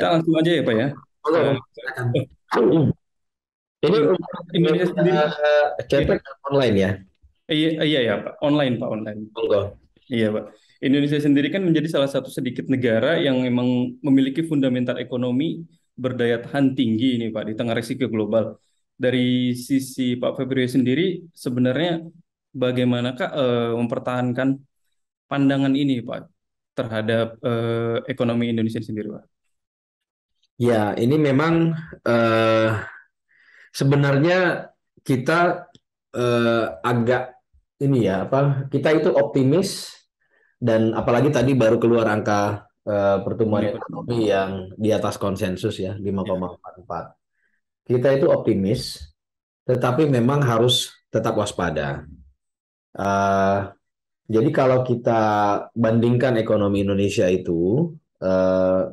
Kita ya. langsung aja ya Pak ya. Boleh. Um, ini Indonesia sendiri uh, eh, cetak online ya? Iya iya ya Pak, online Pak online. Monggo. Iya Pak. Indonesia sendiri kan menjadi salah satu sedikit negara yang memang memiliki fundamental ekonomi berdaya tahan tinggi ini Pak di tengah risiko global. Dari sisi Pak Febrio sendiri sebenarnya bagaimanakah eh, mempertahankan pandangan ini Pak terhadap eh, ekonomi Indonesia sendiri Pak? Ya, ini memang uh, sebenarnya kita uh, agak ini ya apa? Kita itu optimis dan apalagi tadi baru keluar angka uh, pertumbuhan iya. ekonomi yang di atas konsensus ya 5,44. Iya. Kita itu optimis, tetapi memang harus tetap waspada. Uh, jadi kalau kita bandingkan ekonomi Indonesia itu uh,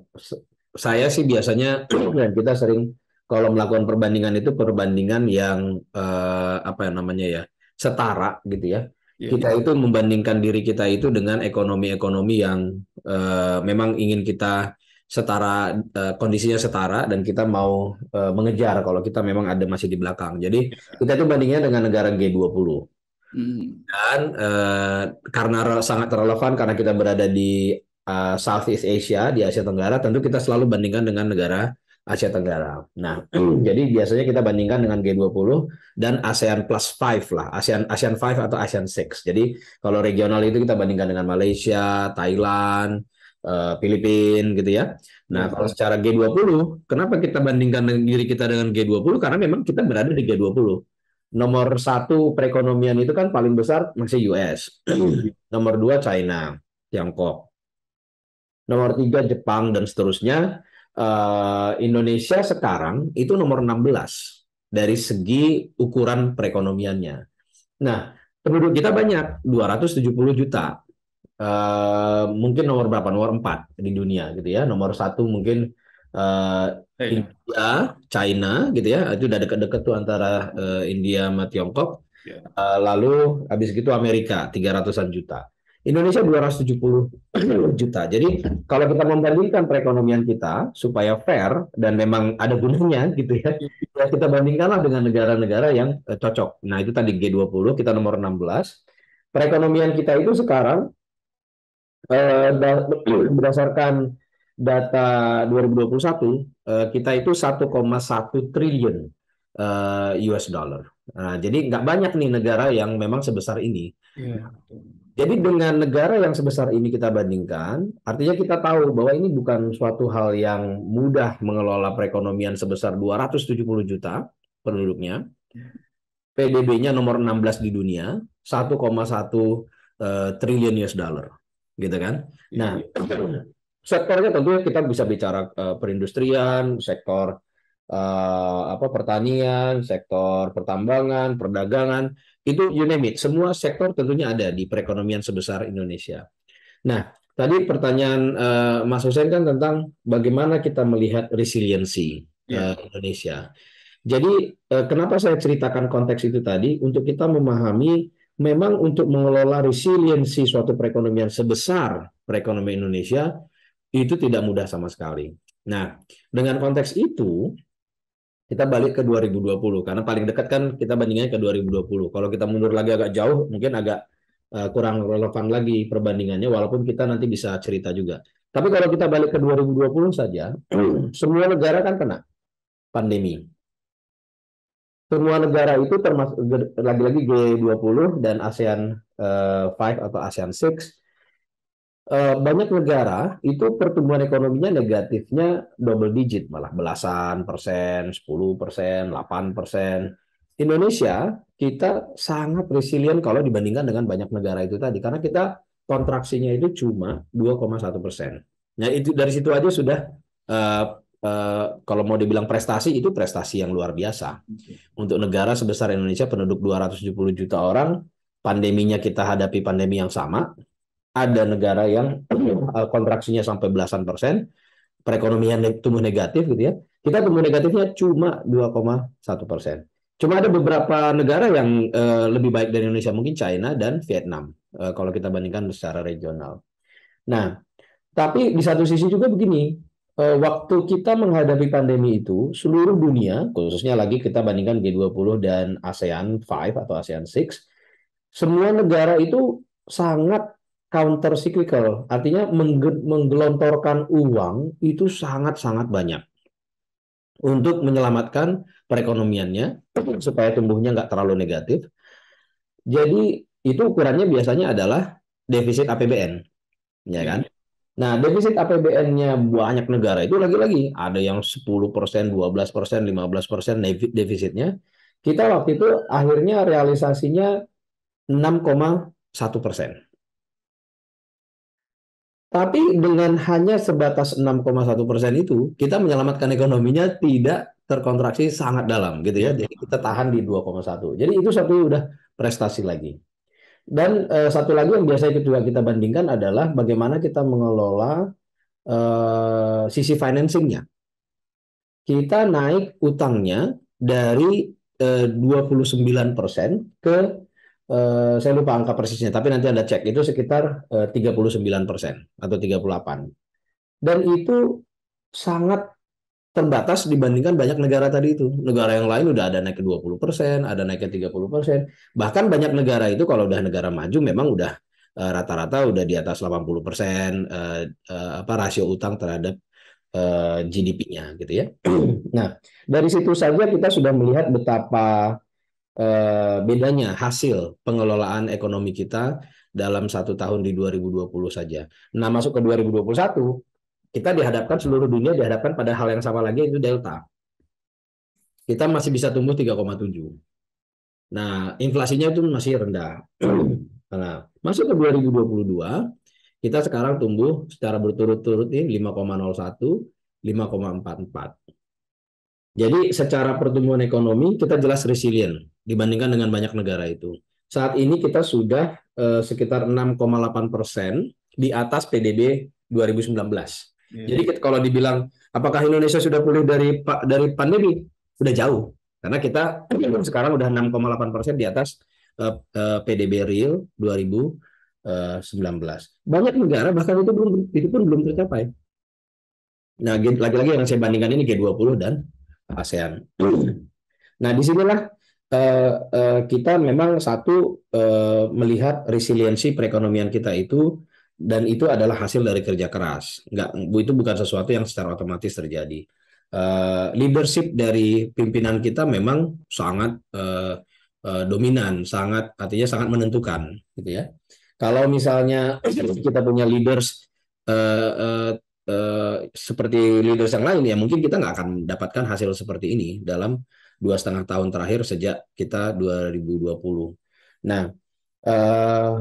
saya sih biasanya dan kita sering kalau melakukan perbandingan itu perbandingan yang eh, apa ya namanya ya setara gitu ya. Yeah, kita yeah. itu membandingkan diri kita itu dengan ekonomi-ekonomi yang uh, memang ingin kita setara uh, kondisinya setara dan kita mau uh, mengejar kalau kita memang ada masih di belakang. Jadi yeah. kita itu bandingnya dengan negara G20. Hmm. Dan uh, karena sangat relevan karena kita berada di uh, Southeast Asia di Asia Tenggara tentu kita selalu bandingkan dengan negara Asia Tenggara. Nah, hmm. jadi biasanya kita bandingkan dengan G20 dan ASEAN plus 5 lah, ASEAN ASEAN 5 atau ASEAN Six. Jadi kalau regional itu kita bandingkan dengan Malaysia, Thailand, uh, Filipina gitu ya. Nah, hmm. kalau secara G20, kenapa kita bandingkan diri kita dengan G20? Karena memang kita berada di G20 nomor satu perekonomian itu kan paling besar masih US, hmm. nomor dua China, Tiongkok, nomor tiga Jepang dan seterusnya. Eh, Indonesia sekarang itu nomor 16 dari segi ukuran perekonomiannya. Nah, penduduk kita banyak, 270 juta. Eh, mungkin nomor berapa? Nomor 4 di dunia gitu ya. Nomor satu mungkin uh, India, China. gitu ya. Itu udah dekat-dekat tuh antara uh, India sama Tiongkok. Uh, lalu habis gitu Amerika 300-an juta. Indonesia 270 juta. Jadi kalau kita membandingkan perekonomian kita supaya fair dan memang ada gunanya gitu ya, ya kita bandingkanlah dengan negara-negara yang eh, cocok. Nah itu tadi G20 kita nomor 16. Perekonomian kita itu sekarang eh, berdasarkan data 2021 satu eh, kita itu 1,1 triliun US dollar. Nah, jadi nggak banyak nih negara yang memang sebesar ini. Iya, jadi dengan negara yang sebesar ini kita bandingkan, artinya kita tahu bahwa ini bukan suatu hal yang mudah mengelola perekonomian sebesar 270 juta penduduknya. PDB-nya nomor 16 di dunia, 1,1 uh, eh, triliun US dollar, gitu kan? Iya, nah, iya, sektornya tentunya kita bisa bicara uh, perindustrian, sektor uh, apa pertanian, sektor pertambangan, perdagangan. Itu you name it. Semua sektor tentunya ada di perekonomian sebesar Indonesia. Nah, tadi pertanyaan uh, Mas Hussein kan tentang bagaimana kita melihat resiliensi yeah. Ya. uh, Indonesia. Jadi uh, kenapa saya ceritakan konteks itu tadi untuk kita memahami memang untuk mengelola resiliensi suatu perekonomian sebesar perekonomian Indonesia itu tidak mudah sama sekali. Nah, dengan konteks itu kita balik ke 2020 karena paling dekat kan kita bandingkan ke 2020. Kalau kita mundur lagi agak jauh mungkin agak uh, kurang relevan lagi perbandingannya walaupun kita nanti bisa cerita juga. Tapi kalau kita balik ke 2020 saja, hmm. semua negara kan kena pandemi. Semua negara itu termasuk lagi-lagi G20 dan ASEAN uh, eh, 5 atau ASEAN 6 Eh, banyak negara itu pertumbuhan ekonominya negatifnya double digit malah belasan persen, 10 persen, 8 persen. Indonesia kita sangat resilient kalau dibandingkan dengan banyak negara itu tadi karena kita kontraksinya itu cuma 2,1 persen. Nah itu dari situ aja sudah uh, uh, kalau mau dibilang prestasi itu prestasi yang luar biasa untuk negara sebesar Indonesia penduduk 270 juta orang pandeminya kita hadapi pandemi yang sama ada negara yang eh, kontraksinya sampai belasan persen, perekonomian tumbuh negatif gitu ya. Kita tumbuh negatifnya cuma 2,1 persen. Cuma ada beberapa negara yang uh, lebih baik dari Indonesia, mungkin China dan Vietnam, uh, kalau kita bandingkan secara regional. Nah, tapi di satu sisi juga begini, uh, waktu kita menghadapi pandemi itu, seluruh dunia, khususnya lagi kita bandingkan G20 dan ASEAN 5 atau ASEAN 6, semua negara itu sangat counter cyclical, artinya menggelontorkan uang itu sangat-sangat banyak untuk menyelamatkan perekonomiannya supaya tumbuhnya nggak terlalu negatif. Jadi itu ukurannya biasanya adalah defisit APBN, ya kan? Hmm. Nah, defisit APBN-nya banyak negara itu lagi-lagi ada yang 10%, 12%, 15% defisitnya. Kita waktu itu akhirnya realisasinya 6,1 persen. Tapi dengan hanya sebatas 6,1 persen itu, kita menyelamatkan ekonominya tidak terkontraksi sangat dalam gitu ya. Jadi kita tahan di 2,1. Jadi itu satu udah prestasi lagi. Dan eh, satu lagi yang biasanya juga kita bandingkan adalah bagaimana kita mengelola eh, sisi financingnya. Kita naik utangnya dari eh, 29 persen ke Eh, saya lupa angka persisnya, tapi nanti Anda cek. Itu sekitar eh, uh, 39% atau 38. Dan itu sangat terbatas dibandingkan banyak negara tadi itu. Negara yang lain udah ada naik ke 20%, persen, ada naik ke 30%. persen. Bahkan banyak negara itu kalau udah negara maju memang udah eh, rata-rata udah di atas 80% persen apa rasio utang terhadap GDP-nya gitu ya. nah, dari situ saja kita sudah melihat betapa Eh, bedanya hasil pengelolaan ekonomi kita dalam satu tahun di 2020 saja. Nah, masuk ke 2021, kita dihadapkan seluruh dunia dihadapkan pada hal yang sama lagi itu delta. Kita masih bisa tumbuh 3,7. Nah, inflasinya itu masih rendah. Nah, masuk ke 2022, kita sekarang tumbuh secara berturut-turut ini 5,01, 5,44. Jadi secara pertumbuhan ekonomi kita jelas resilient dibandingkan dengan banyak negara itu. Saat ini kita sudah eh, sekitar 6,8 persen di atas PDB 2019. Ya. Jadi kalau dibilang apakah Indonesia sudah pulih dari dari pandemi, Sudah jauh karena kita sekarang sudah 6,8 persen di atas uh, eh, uh, eh, PDB real 2019. Eh, banyak negara bahkan itu belum itu pun belum tercapai. Nah, lagi-lagi yang saya bandingkan ini G20 dan ASEAN. Nah, disinilah Eh, eh, kita memang satu eh, melihat resiliensi perekonomian kita itu dan itu adalah hasil dari kerja keras. Enggak, itu bukan sesuatu yang secara otomatis terjadi. leadership dari pimpinan kita memang sangat dominan, sangat artinya sangat menentukan, gitu ya. Kalau misalnya kita punya leaders uh, uh, uh, seperti leaders yang lain, ya mungkin kita nggak akan mendapatkan hasil seperti ini dalam dua setengah tahun terakhir sejak kita 2020. Nah, uh,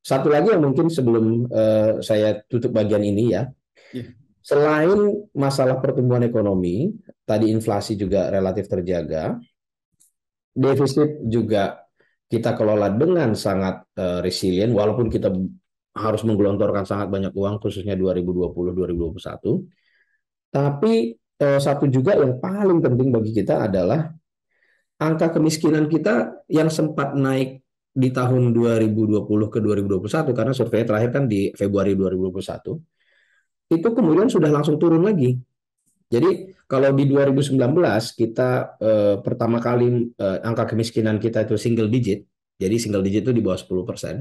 satu lagi yang mungkin sebelum uh, saya tutup bagian ini ya, iya. selain masalah pertumbuhan ekonomi, tadi inflasi juga relatif terjaga, defisit juga kita kelola dengan sangat uh, resilient, walaupun kita harus menggelontorkan sangat banyak uang, khususnya 2020-2021. Tapi uh, satu juga yang paling penting bagi kita adalah angka kemiskinan kita yang sempat naik di tahun 2020 ke 2021 karena survei terakhir kan di Februari 2021 itu kemudian sudah langsung turun lagi. Jadi kalau di 2019 kita eh, pertama kali eh, angka kemiskinan kita itu single digit, jadi single digit itu di bawah 10 persen.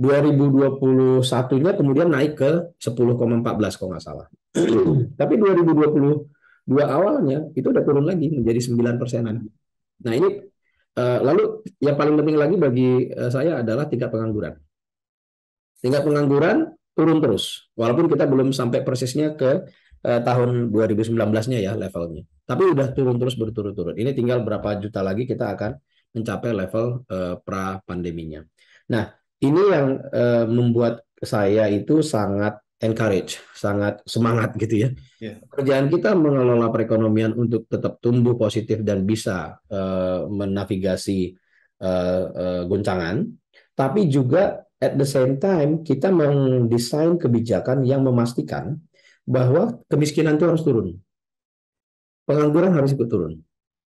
2021-nya kemudian naik ke 10,14 kalau nggak salah. Tapi 2022 awalnya itu udah turun lagi menjadi 9 persenan. Nah ini eh, lalu yang paling penting lagi bagi eh, saya adalah tingkat pengangguran. Tingkat pengangguran turun terus, walaupun kita belum sampai persisnya ke eh, tahun 2019-nya ya levelnya. Tapi udah turun terus berturut-turut. Ini tinggal berapa juta lagi kita akan mencapai level pra pandeminya. Nah ini yang membuat saya itu sangat encourage, sangat semangat gitu ya. Yeah. Iya. Kerjaan kita mengelola perekonomian untuk tetap tumbuh positif dan bisa uh, menavigasi uh, uh, goncangan, tapi juga at the same time kita mendesain kebijakan yang memastikan bahwa kemiskinan itu harus turun. Pengangguran harus ikut turun.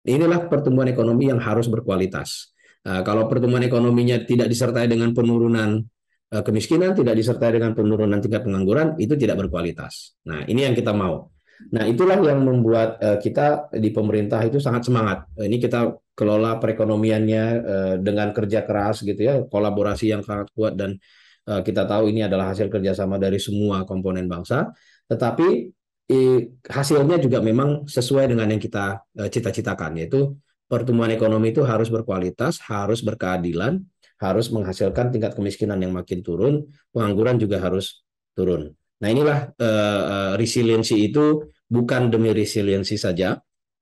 Inilah pertumbuhan ekonomi yang harus berkualitas. Nah, kalau pertumbuhan ekonominya tidak disertai dengan penurunan Eh, kemiskinan tidak disertai dengan penurunan tingkat pengangguran itu tidak berkualitas. Nah, ini yang kita mau. Nah, itulah yang membuat eh, kita di pemerintah itu sangat semangat. Eh, ini kita kelola perekonomiannya dengan kerja keras gitu ya, kolaborasi yang sangat kuat dan kita tahu ini adalah hasil kerjasama dari semua komponen bangsa. Tetapi hasilnya juga memang sesuai dengan yang kita cita-citakan, yaitu pertumbuhan ekonomi itu harus berkualitas, harus berkeadilan, harus menghasilkan tingkat kemiskinan yang makin turun, pengangguran juga harus turun. Nah inilah uh, resiliensi itu bukan demi resiliensi saja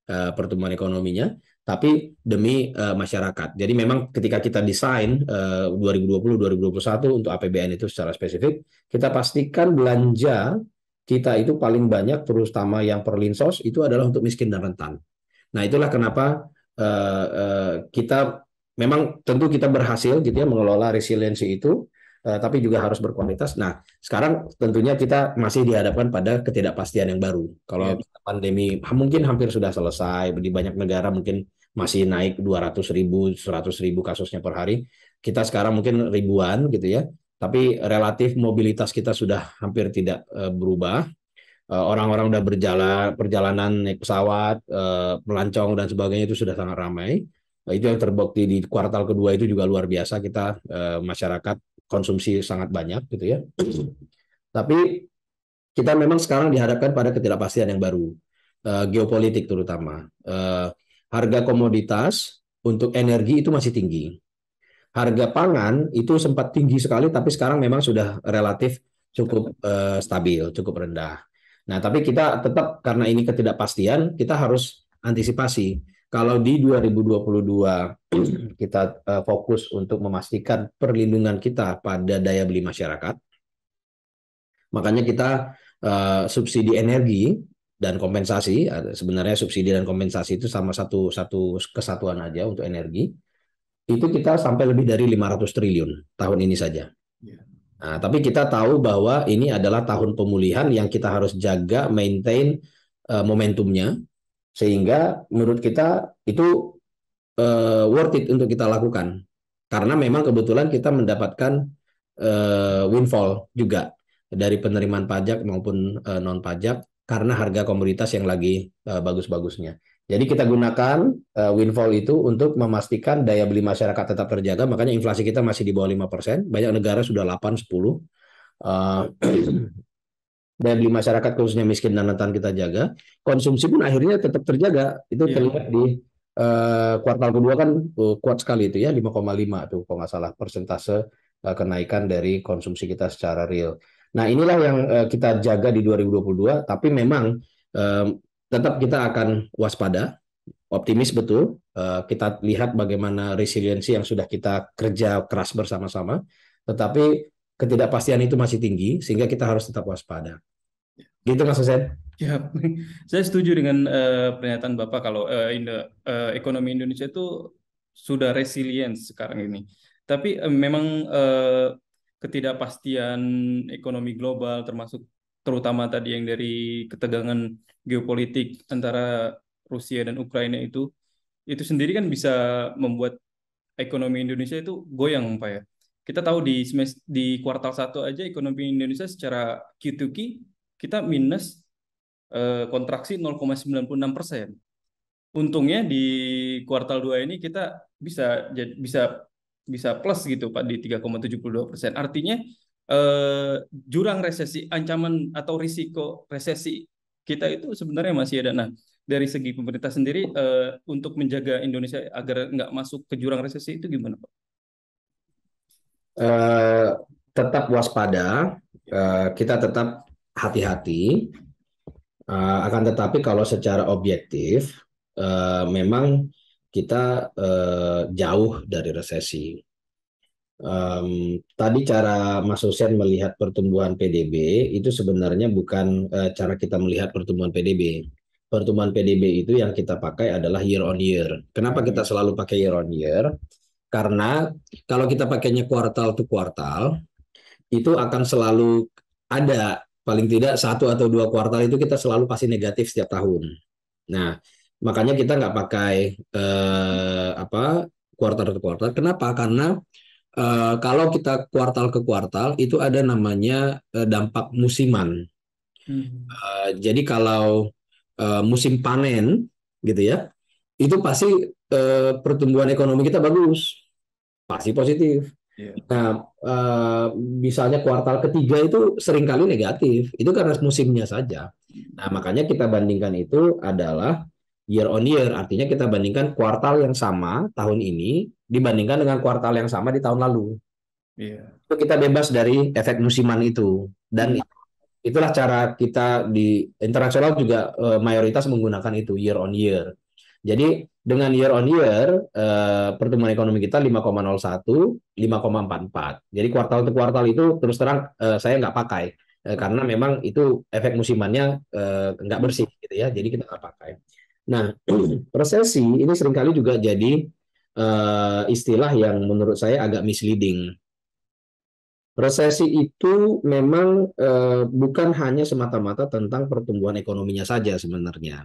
uh, pertumbuhan ekonominya, tapi demi uh, masyarakat. Jadi memang ketika kita desain uh, 2020-2021 untuk APBN itu secara spesifik, kita pastikan belanja kita itu paling banyak terutama yang perlinsos itu adalah untuk miskin dan rentan. Nah itulah kenapa uh, uh, kita memang tentu kita berhasil gitu ya mengelola resiliensi itu uh, tapi juga harus berkualitas. Nah, sekarang tentunya kita masih dihadapkan pada ketidakpastian yang baru. Kalau ya. pandemi mungkin hampir sudah selesai di banyak negara mungkin masih naik ratus ribu, seratus ribu kasusnya per hari. Kita sekarang mungkin ribuan gitu ya. Tapi relatif mobilitas kita sudah hampir tidak uh, berubah. Uh, orang-orang udah berjalan, perjalanan naik pesawat, uh, melancong dan sebagainya itu sudah sangat ramai Nah, itu yang terbukti di kuartal kedua itu juga luar biasa kita eh, masyarakat konsumsi sangat banyak gitu ya. Tapi kita memang sekarang dihadapkan pada ketidakpastian yang baru, eh, geopolitik terutama. Eh, harga komoditas untuk energi itu masih tinggi. Harga pangan itu sempat tinggi sekali, tapi sekarang memang sudah relatif cukup eh, stabil, cukup rendah. Nah, tapi kita tetap karena ini ketidakpastian, kita harus antisipasi kalau di 2022 kita eh, fokus untuk memastikan perlindungan kita pada daya beli masyarakat, makanya kita eh, subsidi energi dan kompensasi eh, sebenarnya subsidi dan kompensasi itu sama satu satu kesatuan aja untuk energi itu kita sampai lebih dari 500 triliun tahun ini saja. Iya. Nah, tapi kita tahu bahwa ini adalah tahun pemulihan yang kita harus jaga maintain momentumnya sehingga menurut kita itu uh, worth it untuk kita lakukan. Karena memang kebetulan kita mendapatkan uh, windfall juga dari penerimaan pajak maupun uh, eh, non pajak karena harga komoditas yang lagi uh, bagus-bagusnya. Jadi kita gunakan uh, windfall itu untuk memastikan daya beli masyarakat tetap terjaga, makanya inflasi kita masih di bawah 5%, banyak negara sudah 8 10. Uh, daya beli masyarakat khususnya miskin dan rentan kita jaga, konsumsi pun akhirnya tetap terjaga. Itu yeah. terlihat di uh, kuartal kedua kan uh, kuat sekali itu ya 5,5 tuh kalau nggak salah persentase uh, kenaikan dari konsumsi kita secara real. Nah, inilah yang uh, kita jaga di 2022 tapi memang uh, tetap kita akan waspada, optimis betul. Uh, kita lihat bagaimana resiliensi yang sudah kita kerja keras bersama-sama. Tetapi ketidakpastian itu masih tinggi sehingga kita harus tetap waspada. Gitu Mas Hussein. Ya, saya setuju dengan uh, pernyataan Bapak kalau uh, eh, in the, uh, ekonomi Indonesia itu sudah resilient sekarang ini. Tapi uh, memang uh, ketidakpastian ekonomi global termasuk terutama tadi yang dari ketegangan geopolitik antara Rusia dan Ukraina itu itu sendiri kan bisa membuat ekonomi Indonesia itu goyang Pak ya. Kita tahu di di kuartal satu aja ekonomi Indonesia secara Q2Q kita minus eh, kontraksi 0,96 persen. Untungnya di kuartal 2 ini kita bisa bisa bisa plus gitu Pak di 3,72 persen. Artinya eh, jurang resesi, ancaman atau risiko resesi kita itu sebenarnya masih ada. Nah, dari segi pemerintah sendiri eh, untuk menjaga Indonesia agar nggak masuk ke jurang resesi itu gimana Pak? Uh, tetap waspada, uh, kita tetap hati-hati. Uh, akan tetapi kalau secara objektif, uh, memang kita uh, jauh dari resesi. Um, tadi cara Mas Hussein melihat pertumbuhan PDB itu sebenarnya bukan uh, cara kita melihat pertumbuhan PDB. Pertumbuhan PDB itu yang kita pakai adalah year on year. Kenapa kita selalu pakai year on year? Karena kalau kita pakainya kuartal to kuartal, itu akan selalu ada paling tidak satu atau dua kuartal itu kita selalu pasti negatif setiap tahun. Nah, makanya kita nggak pakai eh, apa kuartal ke kuartal. Kenapa? Karena eh, kalau kita kuartal ke kuartal itu ada namanya eh, dampak musiman. Hmm. Eh, jadi kalau eh, musim panen gitu ya, itu pasti eh, pertumbuhan ekonomi kita bagus, pasti positif. Iya. Nah, uh, misalnya kuartal ketiga itu seringkali negatif, itu karena musimnya saja. Nah, makanya kita bandingkan itu adalah year on year, artinya kita bandingkan kuartal yang sama tahun ini dibandingkan dengan kuartal yang sama di tahun lalu. Yeah. Itu kita bebas dari efek musiman itu dan iya. itulah cara kita di internasional juga uh, mayoritas menggunakan itu year on year. Jadi dengan year on year eh, pertumbuhan ekonomi kita 5,01, 5,44. Jadi kuartal ke kuartal itu terus terang eh, saya nggak pakai eh, karena memang itu efek musimannya nggak bersih gitu ya. Jadi kita nggak pakai. Nah, resesi ini seringkali juga jadi istilah yang menurut saya agak misleading. Resesi itu memang bukan hanya semata-mata tentang pertumbuhan ekonominya saja sebenarnya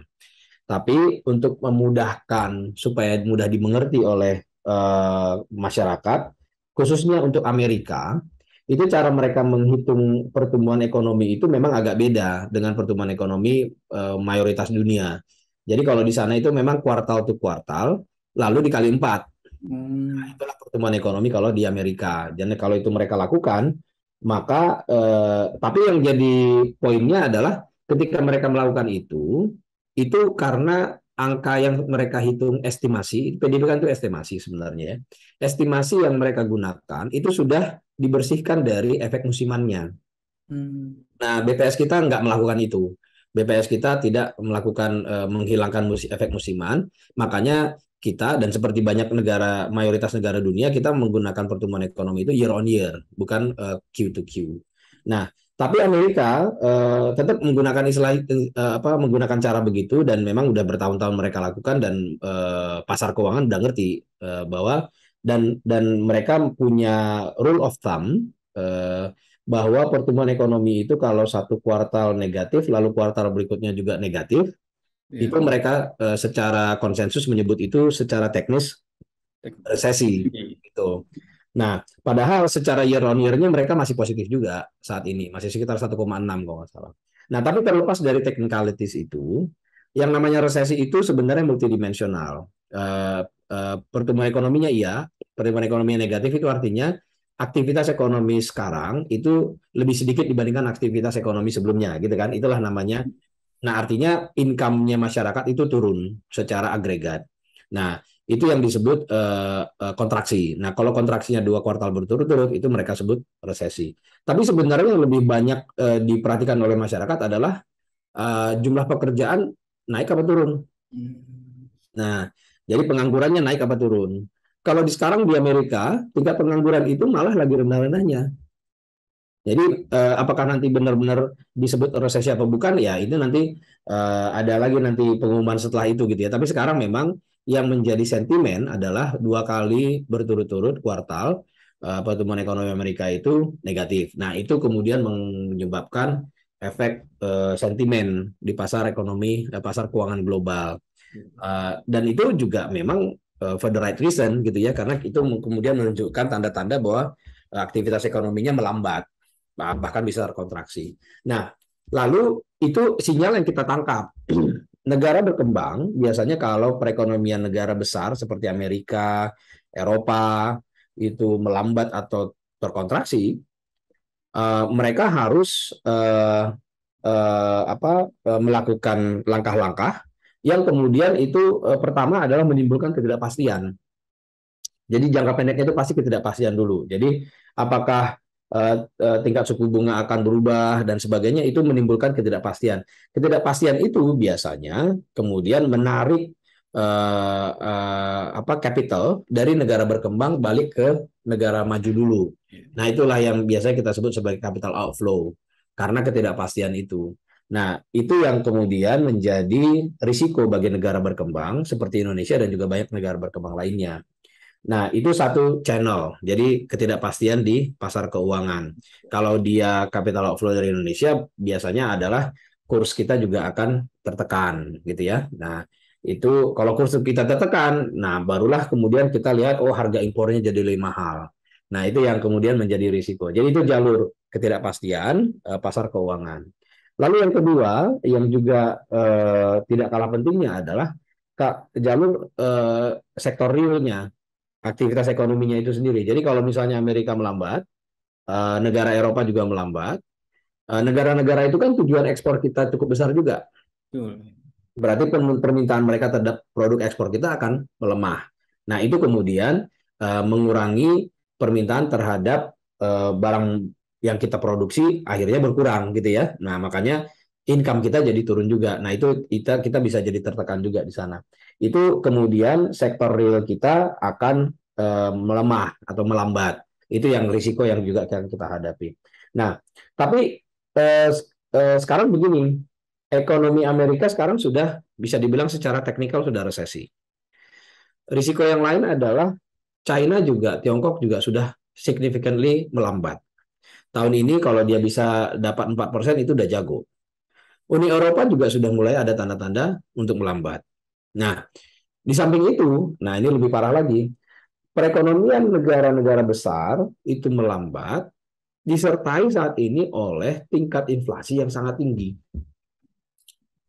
tapi untuk memudahkan supaya mudah dimengerti oleh uh, masyarakat, khususnya untuk Amerika, itu cara mereka menghitung pertumbuhan ekonomi itu memang agak beda dengan pertumbuhan ekonomi uh, mayoritas dunia. Jadi kalau di sana itu memang kuartal to kuartal, lalu dikali empat. Hmm. Nah, itulah pertumbuhan ekonomi kalau di Amerika. Jadi kalau itu mereka lakukan, maka eh, tapi yang jadi poinnya adalah ketika mereka melakukan itu itu karena angka yang mereka hitung estimasi, PDB kan itu estimasi sebenarnya ya. Estimasi yang mereka gunakan itu sudah dibersihkan dari efek musimannya. Hmm. Nah, BPS kita nggak melakukan itu. BPS kita tidak melakukan uh, menghilangkan musi, efek musiman, makanya kita dan seperti banyak negara mayoritas negara dunia kita menggunakan pertumbuhan ekonomi itu year on year, bukan uh, Q to Q. Nah, tapi Amerika uh, tetap menggunakan istilah uh, apa menggunakan cara begitu dan memang udah bertahun-tahun mereka lakukan dan uh, pasar keuangan udah ngerti uh, bahwa dan dan mereka punya rule of thumb uh, bahwa pertumbuhan ekonomi itu kalau satu kuartal negatif lalu kuartal berikutnya juga negatif yeah. itu mereka uh, secara konsensus menyebut itu secara teknis resesi iya. gitu. Nah, padahal secara year on year-nya mereka masih positif juga saat ini, masih sekitar 1,6 kalau nggak salah. Nah, tapi terlepas dari technicalities itu, yang namanya resesi itu sebenarnya multidimensional. Uh, uh, pertumbuhan ekonominya iya, pertumbuhan ekonomi negatif itu artinya aktivitas ekonomi sekarang itu lebih sedikit dibandingkan aktivitas ekonomi sebelumnya, gitu kan? Itulah namanya. Nah, artinya income-nya masyarakat itu turun secara agregat. Nah, itu yang disebut uh, kontraksi. Nah, kalau kontraksinya dua kuartal berturut-turut, itu mereka sebut resesi. Tapi sebenarnya yang lebih banyak uh, diperhatikan oleh masyarakat adalah uh, jumlah pekerjaan naik apa turun. Nah, jadi penganggurannya naik apa turun. Kalau di sekarang di Amerika, tingkat pengangguran itu malah lagi rendah-rendahnya. Jadi eh, apakah nanti benar-benar disebut resesi apa bukan? Ya itu nanti eh, ada lagi nanti pengumuman setelah itu gitu ya. Tapi sekarang memang yang menjadi sentimen adalah dua kali berturut-turut kuartal uh, pertumbuhan ekonomi Amerika itu negatif. Nah, itu kemudian menyebabkan efek uh, sentimen di pasar ekonomi uh, pasar keuangan global. Uh, dan itu juga memang uh, for the right reason gitu ya karena itu kemudian menunjukkan tanda-tanda bahwa aktivitas ekonominya melambat bahkan bisa terkontraksi. Nah, lalu itu sinyal yang kita tangkap negara berkembang biasanya kalau perekonomian negara besar seperti Amerika, Eropa itu melambat atau terkontraksi, uh, mereka harus uh, uh, apa uh, melakukan langkah-langkah yang kemudian itu uh, pertama adalah menimbulkan ketidakpastian. Jadi jangka pendeknya itu pasti ketidakpastian dulu. Jadi apakah Eh, eh, tingkat suku bunga akan berubah dan sebagainya itu menimbulkan ketidakpastian. Ketidakpastian itu biasanya kemudian menarik uh, uh, apa capital dari negara berkembang balik ke negara maju dulu. Iya. Nah, itulah yang biasanya kita sebut sebagai capital outflow karena ketidakpastian itu. Nah, itu yang kemudian menjadi risiko bagi negara berkembang seperti Indonesia dan juga banyak negara berkembang lainnya. Nah, itu satu channel. Jadi ketidakpastian di pasar keuangan. Kalau dia capital outflow dari Indonesia biasanya adalah kurs kita juga akan tertekan gitu ya. Nah, itu kalau kurs kita tertekan, nah barulah kemudian kita lihat oh harga impornya jadi lebih mahal. Nah, itu yang kemudian menjadi risiko. Jadi itu jalur ketidakpastian eh, pasar keuangan. Lalu yang kedua yang juga eh, tidak kalah pentingnya adalah jalur eh, sektor realnya aktivitas ekonominya itu sendiri. Jadi kalau misalnya Amerika melambat, eh, negara Eropa juga melambat, eh, negara-negara itu kan tujuan ekspor kita cukup besar juga. Berarti permintaan mereka terhadap produk ekspor kita akan melemah. Nah itu kemudian eh, mengurangi permintaan terhadap barang yang kita produksi akhirnya berkurang gitu ya. Nah makanya income kita jadi turun juga. Nah itu kita kita bisa jadi tertekan juga di sana itu kemudian sektor real kita akan eh, melemah atau melambat. Itu yang risiko yang juga akan kita hadapi. Nah, tapi e, e, sekarang begini, ekonomi Amerika sekarang sudah bisa dibilang secara teknikal sudah resesi. Risiko yang lain adalah China juga, Tiongkok juga sudah significantly melambat. Tahun ini kalau dia bisa dapat 4% itu udah jago. Uni Eropa juga sudah mulai ada tanda-tanda untuk melambat. Nah, di samping itu, nah ini lebih parah lagi, perekonomian negara-negara besar itu melambat disertai saat ini oleh tingkat inflasi yang sangat tinggi.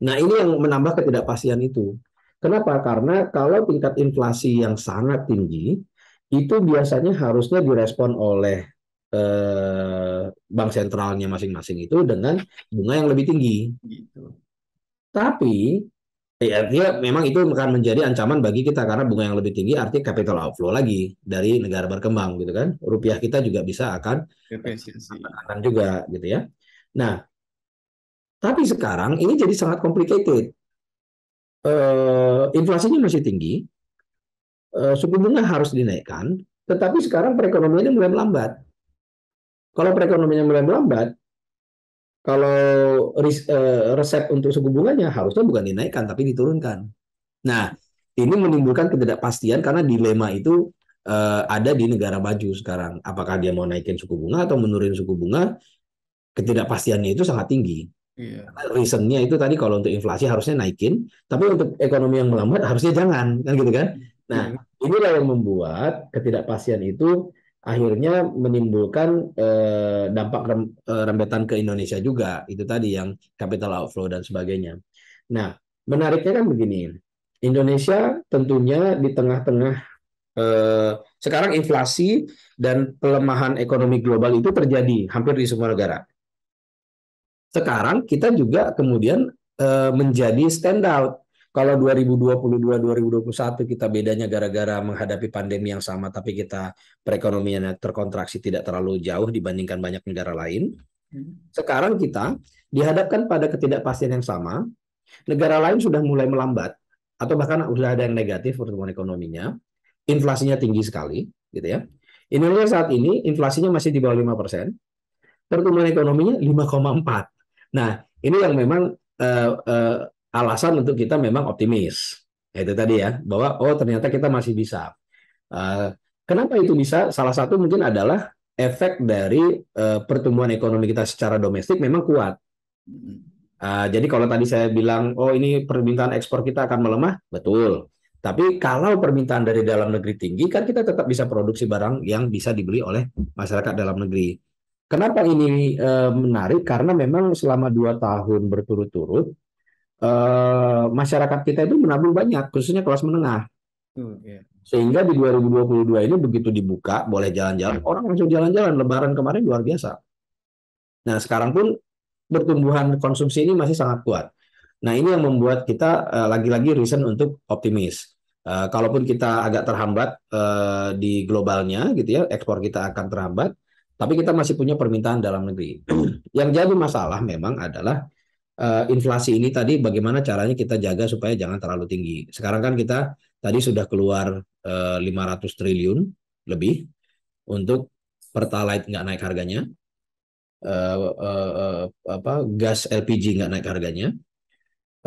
Nah, ini yang menambah ketidakpastian itu. Kenapa? Karena kalau tingkat inflasi yang sangat tinggi, itu biasanya harusnya direspon oleh eh, bank sentralnya masing-masing itu dengan bunga yang lebih tinggi. Gitu. Tapi Ya, memang itu akan menjadi ancaman bagi kita karena bunga yang lebih tinggi artinya capital outflow lagi dari negara berkembang gitu kan. Rupiah iya. kita juga bisa akan akan juga gitu ya. Nah, tapi sekarang ini jadi sangat complicated. Uh, inflasinya masih tinggi, uh, suku bunga harus dinaikkan, tetapi sekarang perekonomiannya mulai melambat. Kalau perekonomiannya mulai melambat, kalau ris, eh, resep untuk suku bunganya harusnya bukan dinaikkan tapi diturunkan. Nah, ini menimbulkan ketidakpastian karena dilema itu e, ada di negara maju sekarang. Apakah dia mau naikin suku bunga atau menurunin suku bunga? Ketidakpastiannya itu sangat tinggi. Yeah. Iya. Reasonnya itu tadi kalau untuk inflasi harusnya naikin, tapi untuk ekonomi yang melambat harusnya jangan, kan gitu kan? Iya. Nah, inilah yang membuat ketidakpastian itu akhirnya menimbulkan eh, dampak rem, eh, rembetan ke Indonesia juga itu tadi yang capital outflow dan sebagainya. Nah, menariknya kan begini, Indonesia tentunya di tengah-tengah eh, sekarang inflasi dan pelemahan ekonomi global itu terjadi hampir di semua negara. Sekarang kita juga kemudian eh, menjadi stand out kalau 2022-2021 kita bedanya gara-gara menghadapi pandemi yang sama, tapi kita perekonomian terkontraksi tidak terlalu jauh dibandingkan banyak negara lain. Hmm. Sekarang kita dihadapkan pada ketidakpastian yang sama. Negara lain sudah mulai melambat atau bahkan sudah ada yang negatif pertumbuhan ekonominya. Inflasinya tinggi sekali, gitu ya. Indonesia saat ini inflasinya masih di bawah 5%. Pertumbuhan ekonominya 5,4. Nah, ini yang memang uh, uh, alasan untuk kita memang optimis. Itu tadi ya, bahwa oh ternyata kita masih bisa. Uh, kenapa itu bisa? Salah satu mungkin adalah efek dari uh, pertumbuhan ekonomi kita secara domestik memang kuat. Uh, jadi kalau tadi saya bilang, oh ini permintaan ekspor kita akan melemah, betul. Tapi kalau permintaan dari dalam negeri tinggi, kan kita tetap bisa produksi barang yang bisa dibeli oleh masyarakat dalam negeri. Kenapa ini e, menarik? Karena memang selama dua tahun berturut-turut Eh, masyarakat kita itu menabung banyak, khususnya kelas menengah. Hmm, iya. Sehingga di 2022 ini begitu dibuka, boleh jalan-jalan, orang langsung jalan-jalan. Lebaran kemarin luar biasa. Nah, sekarang pun pertumbuhan konsumsi ini masih sangat kuat. Nah, ini yang membuat kita lagi eh, lagi-lagi reason untuk optimis. Uh, kalaupun kita agak terhambat uh, di globalnya, gitu ya, ekspor kita akan terhambat, tapi kita masih punya permintaan dalam negeri. yang jadi masalah memang adalah uh, inflasi ini tadi bagaimana caranya kita jaga supaya jangan terlalu tinggi. Sekarang kan kita tadi sudah keluar uh, eh, 500 triliun lebih untuk pertalite nggak naik harganya, uh, uh, uh, apa gas LPG nggak naik harganya,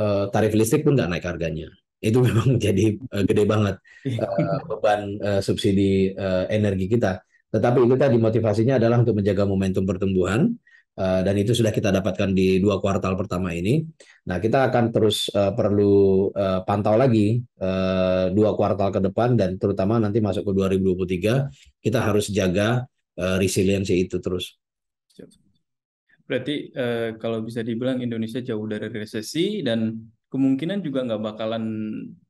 uh, tarif listrik pun nggak naik harganya. Itu memang jadi uh, gede banget uh, beban uh, subsidi uh, energi kita. Tetapi kita motivasinya adalah untuk menjaga momentum pertumbuhan, Eh, dan itu sudah kita dapatkan di dua kuartal pertama ini. Nah, kita akan terus uh, perlu uh, pantau lagi uh, dua kuartal ke depan dan terutama nanti masuk ke 2023 kita harus jaga uh, resiliensi itu terus. Berarti uh, kalau bisa dibilang Indonesia jauh dari resesi dan kemungkinan juga nggak bakalan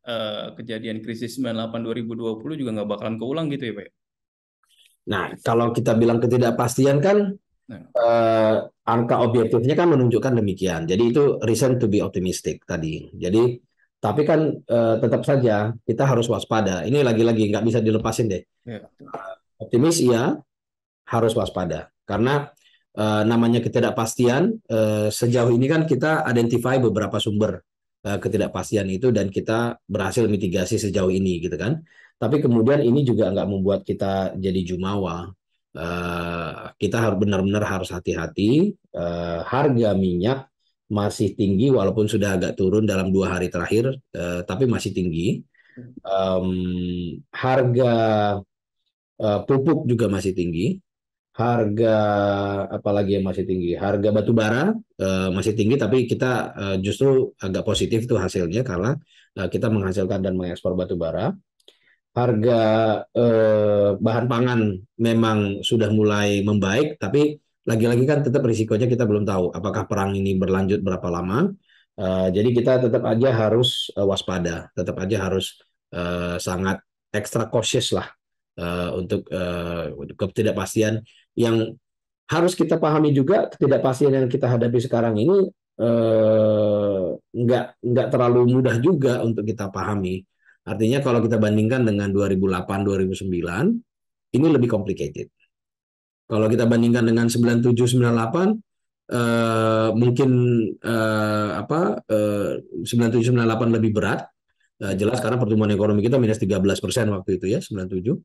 uh, kejadian krisis 98 2020 juga nggak bakalan keulang gitu ya, Pak. Ya? Nah, kalau kita bilang ketidakpastian kan Uh, angka objektifnya kan menunjukkan demikian. Jadi itu reason to be optimistic tadi. Jadi tapi kan uh, tetap saja kita harus waspada. Ini lagi-lagi nggak bisa dilepasin deh. Yeah. Ya. Optimis iya, harus waspada karena uh, namanya ketidakpastian uh, sejauh ini kan kita identify beberapa sumber uh, ketidakpastian itu dan kita berhasil mitigasi sejauh ini gitu kan. Tapi kemudian ini juga nggak membuat kita jadi jumawa Eh, kita harus benar-benar harus hati-hati. Uh, harga minyak masih tinggi walaupun sudah agak turun dalam dua hari terakhir, uh, tapi masih tinggi. Um, harga uh, pupuk juga masih tinggi. Harga apalagi yang masih tinggi? Harga batu bara uh, masih tinggi, tapi kita uh, justru agak positif itu hasilnya karena uh, kita menghasilkan dan mengekspor batu bara harga eh, bahan pangan memang sudah mulai membaik, tapi lagi-lagi kan tetap risikonya kita belum tahu apakah perang ini berlanjut berapa lama. Eh, jadi kita tetap aja harus eh, waspada, tetap aja harus eh, sangat ekstra cautious lah eh, untuk eh, ketidakpastian yang harus kita pahami juga ketidakpastian yang kita hadapi sekarang ini uh, nggak nggak terlalu mudah juga untuk kita pahami Artinya kalau kita bandingkan dengan 2008-2009, ini lebih complicated. Kalau kita bandingkan dengan 97-98, eh, mungkin eh, apa eh, 97 98 lebih berat Eh, jelas karena pertumbuhan ekonomi kita minus 13 persen waktu itu ya 97 Eh,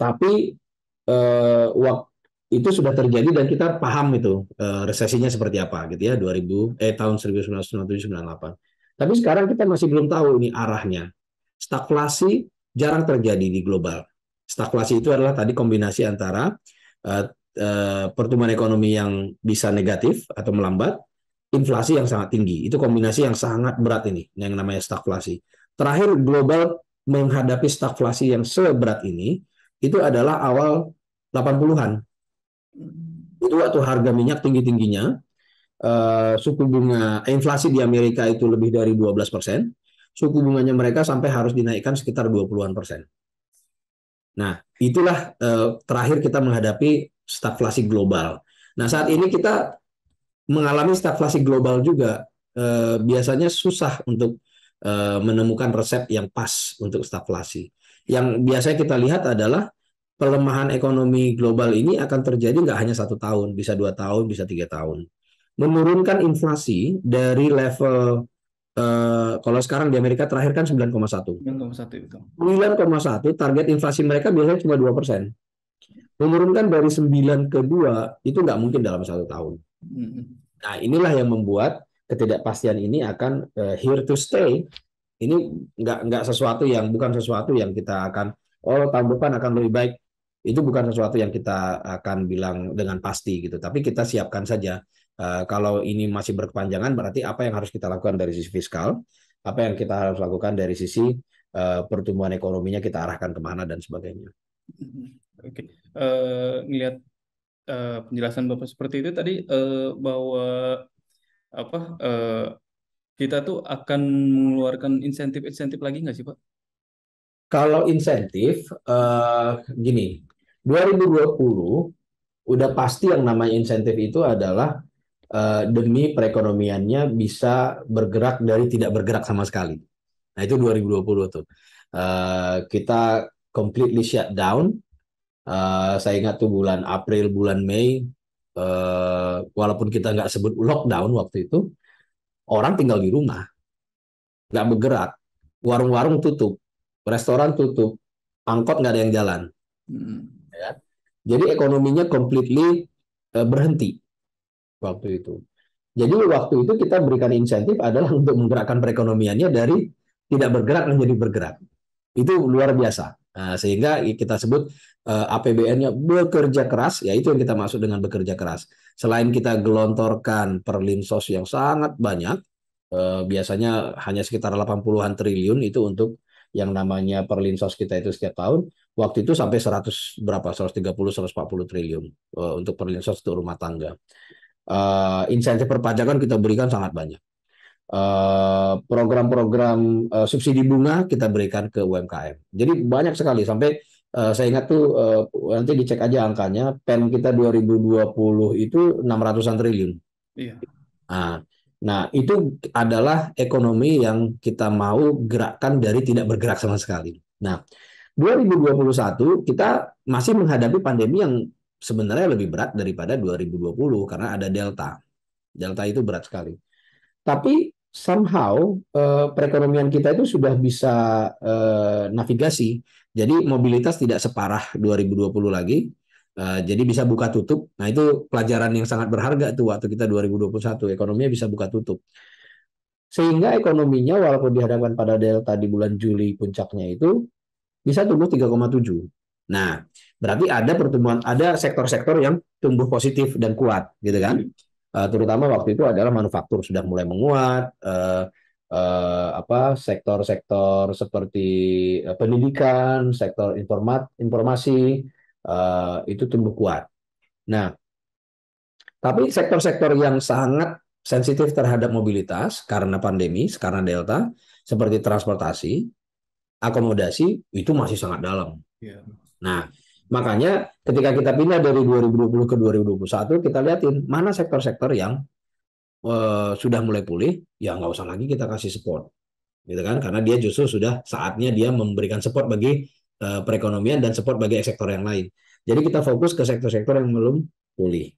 tapi eh, waktu itu sudah terjadi dan kita paham itu eh, resesinya seperti apa gitu ya 2000 eh tahun 1997 98 tapi sekarang kita masih belum tahu ini arahnya Stagflasi jarang terjadi di global. Stagflasi itu adalah tadi kombinasi antara uh, uh, pertumbuhan ekonomi yang bisa negatif atau melambat, inflasi yang sangat tinggi. Itu kombinasi yang sangat berat ini, yang namanya stagflasi. Terakhir global menghadapi stagflasi yang seberat ini itu adalah awal 80-an. Itu waktu harga minyak tinggi-tingginya, uh, suku bunga inflasi di Amerika itu lebih dari 12 persen, suku bunganya mereka sampai harus dinaikkan sekitar 20-an persen. Nah, itulah eh, terakhir kita menghadapi stagflasi global. Nah, saat ini kita mengalami stagflasi global juga eh, biasanya susah untuk eh, menemukan resep yang pas untuk stagflasi. Yang biasanya kita lihat adalah pelemahan ekonomi global ini akan terjadi nggak hanya satu tahun, bisa dua tahun, bisa tiga tahun. Menurunkan inflasi dari level Eh, kalau sekarang di Amerika terakhir kan 9,1. 9,1 itu. 9,1 target inflasi mereka biasanya cuma 2 persen. Menurunkan dari 9 ke 2 itu nggak mungkin dalam satu tahun. Nah inilah yang membuat ketidakpastian ini akan uh, here to stay. Ini nggak nggak sesuatu yang bukan sesuatu yang kita akan oh tahun depan akan lebih baik. Itu bukan sesuatu yang kita akan bilang dengan pasti gitu. Tapi kita siapkan saja Eh, kalau ini masih berkepanjangan, berarti apa yang harus kita lakukan dari sisi fiskal, apa yang kita harus lakukan dari sisi uh, pertumbuhan ekonominya kita arahkan kemana dan sebagainya. Mm-hmm. Oke, okay. uh, uh, penjelasan bapak seperti itu tadi uh, bahwa apa uh, kita tuh akan mengeluarkan insentif-insentif lagi nggak sih pak? Kalau insentif, uh, gini, 2020 udah pasti yang namanya insentif itu adalah uh, demi perekonomiannya bisa bergerak dari tidak bergerak sama sekali. Nah itu 2020 tuh. Uh, kita completely shut down. Uh, saya ingat tuh bulan April, bulan Mei, uh, walaupun kita nggak sebut lockdown waktu itu, orang tinggal di rumah, nggak bergerak, warung-warung tutup, restoran tutup, angkot nggak ada yang jalan. Hmm. Ya. Kan? Jadi ekonominya completely uh, berhenti waktu itu. Jadi waktu itu kita berikan insentif adalah untuk menggerakkan perekonomiannya dari tidak bergerak menjadi bergerak. Itu luar biasa. Nah, sehingga kita sebut eh, APBN-nya bekerja keras, ya itu yang kita masuk dengan bekerja keras. Selain kita gelontorkan perlinsos yang sangat banyak, eh, biasanya hanya sekitar 80-an triliun itu untuk yang namanya perlinsos kita itu setiap tahun waktu itu sampai 100 berapa 130 140 triliun eh, untuk perlinsos untuk rumah tangga uh, insentif perpajakan kita berikan sangat banyak. program eh, program-program uh, subsidi bunga kita berikan ke UMKM. Jadi banyak sekali sampai uh, saya ingat tuh uh, nanti dicek aja angkanya. Pen kita 2020 itu 600-an triliun. Iya. Nah, Nah, itu adalah ekonomi yang kita mau gerakkan dari tidak bergerak sama sekali. Nah, 2021 kita masih menghadapi pandemi yang sebenarnya lebih berat daripada 2020 karena ada delta. Delta itu berat sekali. Tapi somehow eh, perekonomian kita itu sudah bisa eh, navigasi. Jadi mobilitas tidak separah 2020 lagi. Eh, jadi bisa buka tutup. Nah itu pelajaran yang sangat berharga tuh waktu kita 2021 ekonominya bisa buka tutup. Sehingga ekonominya walaupun dihadapkan pada delta di bulan Juli puncaknya itu bisa tumbuh 3,7 Nah, berarti ada pertumbuhan, ada sektor-sektor yang tumbuh positif dan kuat, gitu kan? Hmm. Eh, terutama waktu itu adalah manufaktur sudah mulai menguat, eh, eh, apa sektor-sektor seperti pendidikan, sektor informat, informasi itu tumbuh kuat. Nah, tapi sektor-sektor yang sangat sensitif terhadap mobilitas karena pandemi, karena delta, seperti transportasi, akomodasi itu masih sangat dalam. Yeah. Nah, makanya ketika kita pindah dari 2020 ke 2021, kita lihatin mana sektor-sektor yang uh, sudah mulai pulih, ya nggak usah lagi kita kasih support. Gitu kan? Karena dia justru sudah saatnya dia memberikan support bagi uh, perekonomian dan support bagi sektor yang lain. Jadi kita fokus ke sektor-sektor yang belum pulih.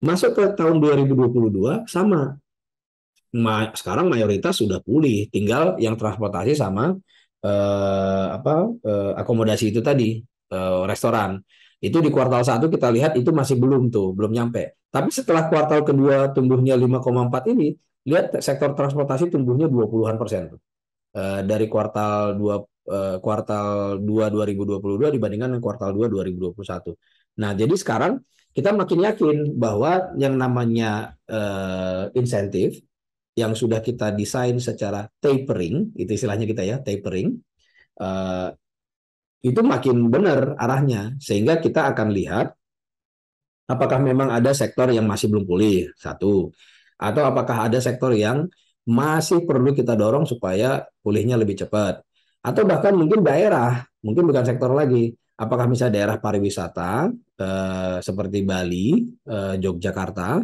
Masuk ke tahun 2022 sama. Ma sekarang mayoritas sudah pulih, tinggal yang transportasi sama eh, apa eh, akomodasi itu tadi eh, restoran itu di kuartal satu kita lihat itu masih belum tuh belum nyampe tapi setelah kuartal kedua tumbuhnya 5,4 ini lihat sektor transportasi tumbuhnya 20-an persen tuh. Eh, dari kuartal 2 eh, kuartal 2 2022 dibandingkan dengan kuartal 2 2021. Nah, jadi sekarang kita makin yakin bahwa yang namanya uh, insentif yang sudah kita desain secara tapering, itu istilahnya kita ya, tapering, eh, itu makin benar arahnya. Sehingga kita akan lihat apakah memang ada sektor yang masih belum pulih, satu. Atau apakah ada sektor yang masih perlu kita dorong supaya pulihnya lebih cepat. Atau bahkan mungkin daerah, mungkin bukan sektor lagi. Apakah misalnya daerah pariwisata eh, seperti Bali, eh, Yogyakarta,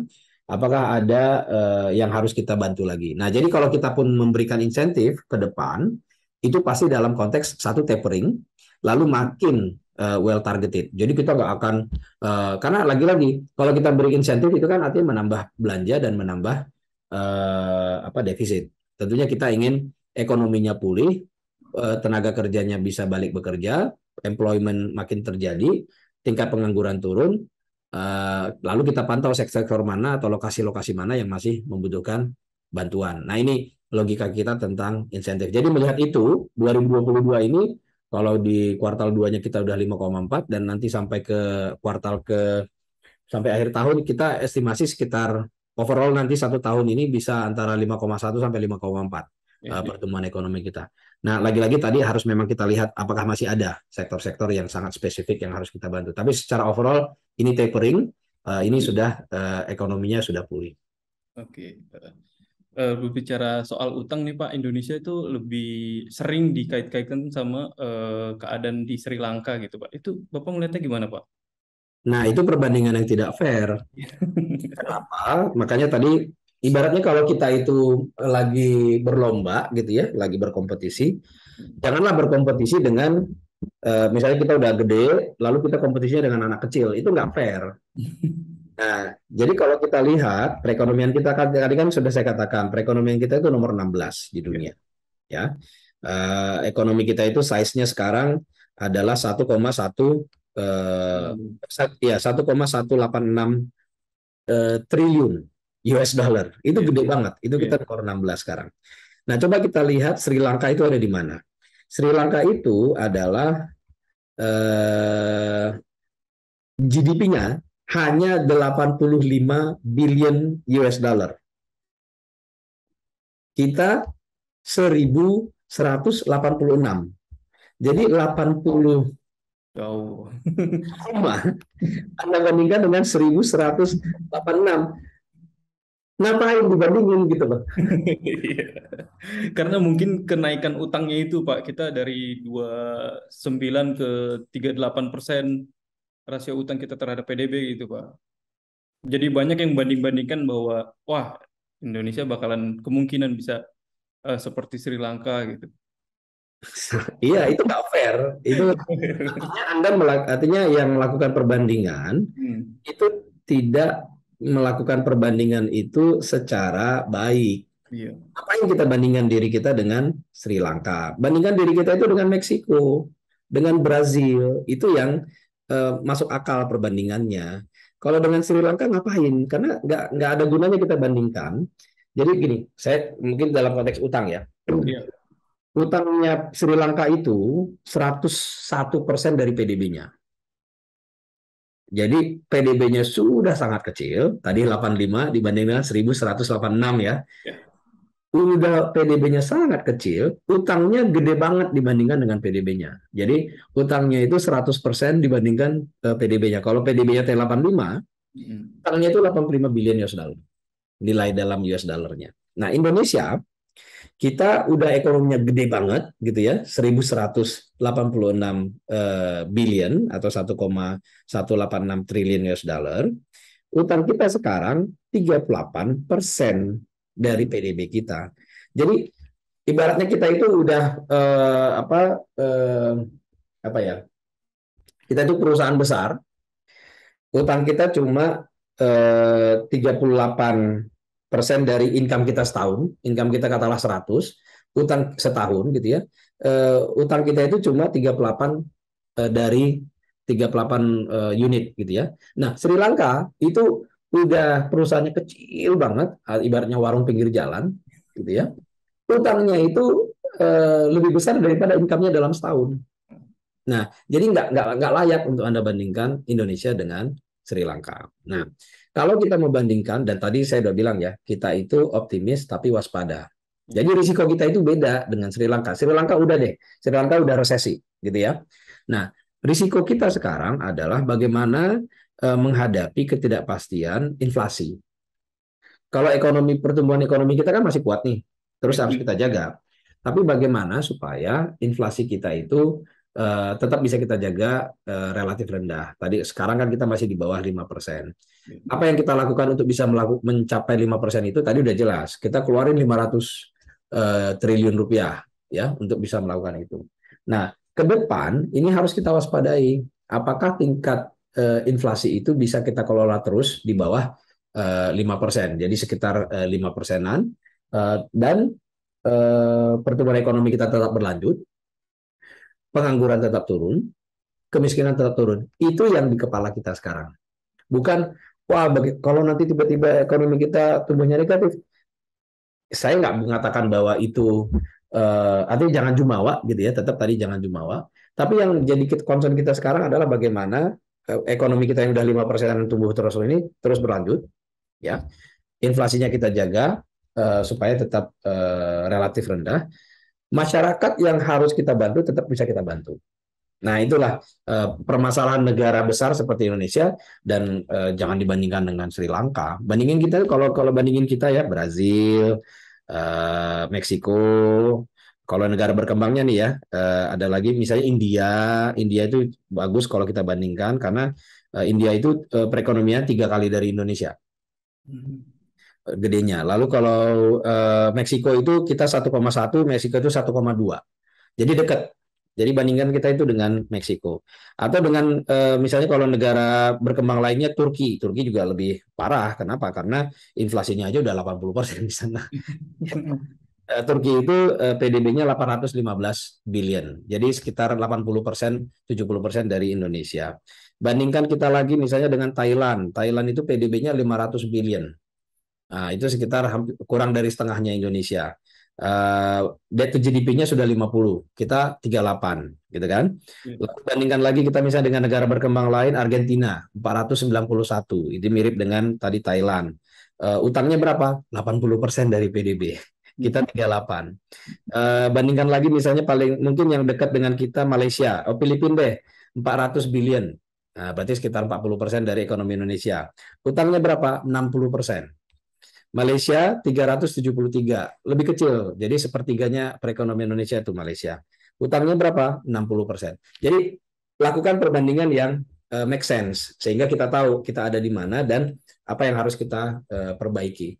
apakah ada uh, yang harus kita bantu lagi. Nah, jadi kalau kita pun memberikan insentif ke depan, itu pasti dalam konteks satu tapering, lalu makin uh, well targeted. Jadi kita nggak akan uh, karena lagi-lagi kalau kita beri insentif itu kan artinya menambah belanja dan menambah uh, apa defisit. Tentunya kita ingin ekonominya pulih, uh, tenaga kerjanya bisa balik bekerja, employment makin terjadi, tingkat pengangguran turun, Eh, lalu kita pantau sektor-sektor mana atau lokasi-lokasi mana yang masih membutuhkan bantuan. Nah ini logika kita tentang insentif. Jadi melihat itu 2022 ini kalau di kuartal 2-nya kita udah 5,4 dan nanti sampai ke kuartal ke sampai akhir tahun kita estimasi sekitar overall nanti satu tahun ini bisa antara 5,1 sampai 5,4 ya, uh, pertumbuhan ekonomi kita. Nah, lagi-lagi tadi harus memang kita lihat apakah masih ada sektor-sektor yang sangat spesifik yang harus kita bantu. Tapi secara overall ini tapering, uh, ini sudah uh, ekonominya sudah pulih. Oke. Okay. Uh, eh, berbicara soal utang nih Pak, Indonesia itu lebih sering dikait-kaitkan sama uh, keadaan di Sri Lanka gitu Pak. Itu Bapak melihatnya gimana Pak? Nah, itu perbandingan yang tidak fair. Kenapa? Makanya tadi ibaratnya kalau kita itu lagi berlomba gitu ya, lagi berkompetisi, janganlah berkompetisi dengan eh, misalnya kita udah gede, lalu kita kompetisinya dengan anak kecil, itu nggak fair. Nah, jadi kalau kita lihat perekonomian kita kan, tadi kan sudah saya katakan perekonomian kita itu nomor 16 di dunia, ya. Eh, ekonomi kita itu size-nya sekarang adalah 1,1 eh, ya 1,186 uh, triliun iya, US dollar. Itu yeah. gede iya. banget. Itu kita yeah. Iya. 16 sekarang. Nah, coba kita lihat Sri Lanka itu ada di mana. Sri Lanka itu adalah eh, GDP-nya hanya 85 billion US dollar. Kita 1186. Jadi 80 Oh. Anda bandingkan dengan 1186 ngapain dibandingin gitu pak? Iya. Karena mungkin kenaikan utangnya itu pak kita dari 29 ke 38 persen rasio utang kita terhadap PDB gitu pak. Jadi banyak yang banding-bandingkan bahwa wah Indonesia bakalan kemungkinan bisa uh, seperti Sri Lanka gitu. iya itu nggak fair. Itu artinya Anda artinya yang melakukan perbandingan hmm. itu tidak melakukan perbandingan itu secara baik. Yeah. Apa yang kita bandingkan diri kita dengan Sri Lanka? Bandingkan diri kita itu dengan Meksiko, dengan Brazil, itu yang uh, masuk akal perbandingannya. Kalau dengan Sri Lanka ngapain? Karena nggak nggak ada gunanya kita bandingkan. Jadi gini, saya mungkin dalam konteks utang ya. Yeah. Utangnya Sri Lanka itu 101% dari PDB-nya. Jadi PDB-nya sudah sangat kecil, tadi 85 dibanding dengan 1186 ya. ya. Udah PDB-nya sangat kecil, utangnya gede banget dibandingkan dengan PDB-nya. Jadi utangnya itu 100% dibandingkan uh, eh, PDB-nya. Kalau PDB-nya T85, hmm. utangnya itu 85 billion US dollar. Nilai dalam US dollar-nya. Nah, Indonesia kita udah ekonominya gede banget gitu ya, 1186 eh, billion atau 1,186 triliun US dollar. Utang kita sekarang 38 persen dari PDB kita. Jadi ibaratnya kita itu udah eh, apa eh, apa ya? Kita itu perusahaan besar. Utang kita cuma eh, 38 persen dari income kita setahun, income kita katalah 100, utang setahun gitu ya, uh, utang kita itu cuma 38 uh, eh, dari 38 uh, eh, unit gitu ya. Nah Sri Lanka itu udah perusahaannya kecil banget, ibaratnya warung pinggir jalan gitu ya. Utangnya itu uh, lebih besar daripada income-nya dalam setahun. Nah, jadi nggak nggak nggak layak untuk anda bandingkan Indonesia dengan Sri Lanka. Nah, kalau kita membandingkan, dan tadi saya sudah bilang ya, kita itu optimis tapi waspada. Jadi risiko kita itu beda dengan Sri Lanka. Sri Lanka udah deh, Sri Lanka udah resesi gitu ya. Nah, risiko kita sekarang adalah bagaimana eh, menghadapi ketidakpastian inflasi. Kalau ekonomi pertumbuhan ekonomi kita kan masih kuat nih, terus harus kita jaga. Tapi bagaimana supaya inflasi kita itu uh, tetap bisa kita jaga uh, relatif rendah. Tadi sekarang kan kita masih di bawah lima persen. Apa yang kita lakukan untuk bisa melaku, mencapai 5% itu tadi udah jelas. Kita keluarin 500 uh, eh, triliun rupiah ya untuk bisa melakukan itu. Nah, ke depan ini harus kita waspadai apakah tingkat uh, inflasi itu bisa kita kelola terus di bawah uh, eh, 5%. Jadi sekitar lima 5 persenan uh, dan uh, pertumbuhan ekonomi kita tetap berlanjut, pengangguran tetap turun, kemiskinan tetap turun. Itu yang di kepala kita sekarang. Bukan wah bagi, kalau nanti tiba-tiba ekonomi kita tumbuhnya negatif, saya nggak mengatakan bahwa itu uh, artinya jangan jumawa gitu ya, tetap tadi jangan jumawa. Tapi yang jadi concern kita sekarang adalah bagaimana eh, ekonomi kita yang udah lima persenan tumbuh terus ini terus berlanjut, ya, inflasinya kita jaga uh, supaya tetap uh, relatif rendah. Masyarakat yang harus kita bantu tetap bisa kita bantu. Nah, itulah uh, permasalahan negara besar seperti Indonesia dan uh, jangan dibandingkan dengan Sri Lanka. Bandingin kita kalau kalau bandingin kita ya Brazil, uh, Meksiko, kalau negara berkembangnya nih ya, ada lagi misalnya India. India itu bagus kalau kita bandingkan karena India itu perekonomian tiga kali dari Indonesia. Mm-hmm. Gedenya. Lalu kalau Meksiko itu kita 1,1, Meksiko itu 1,2. Jadi dekat jadi bandingkan kita itu dengan Meksiko atau dengan eh, misalnya kalau negara berkembang lainnya Turki. Turki juga lebih parah. Kenapa? Karena inflasinya aja udah 80% persen di sana. Eh, Turki itu eh, PDB-nya 815 billion. Jadi sekitar 80% persen, 70% persen dari Indonesia. Bandingkan kita lagi misalnya dengan Thailand. Thailand itu PDB-nya 500 billion. Nah, itu sekitar kurang dari setengahnya Indonesia. Eh, debt to GDP-nya sudah 50, kita 38, gitu kan? Hmm. Lalu bandingkan lagi kita misalnya dengan negara berkembang lain, Argentina 491, ini mirip dengan tadi Thailand. Uh, utangnya berapa? 80% dari PDB. Hmm. Kita 38. Uh, eh, bandingkan lagi misalnya paling mungkin yang dekat dengan kita Malaysia, oh, Filipina deh, 400 billion. Nah, berarti sekitar 40% dari ekonomi Indonesia. Utangnya berapa? 60%. Malaysia 373, lebih kecil. Jadi sepertiganya perekonomian Indonesia itu Malaysia. Utangnya berapa? 60%. Jadi lakukan perbandingan yang uh, make sense sehingga kita tahu kita ada di mana dan apa yang harus kita uh, perbaiki.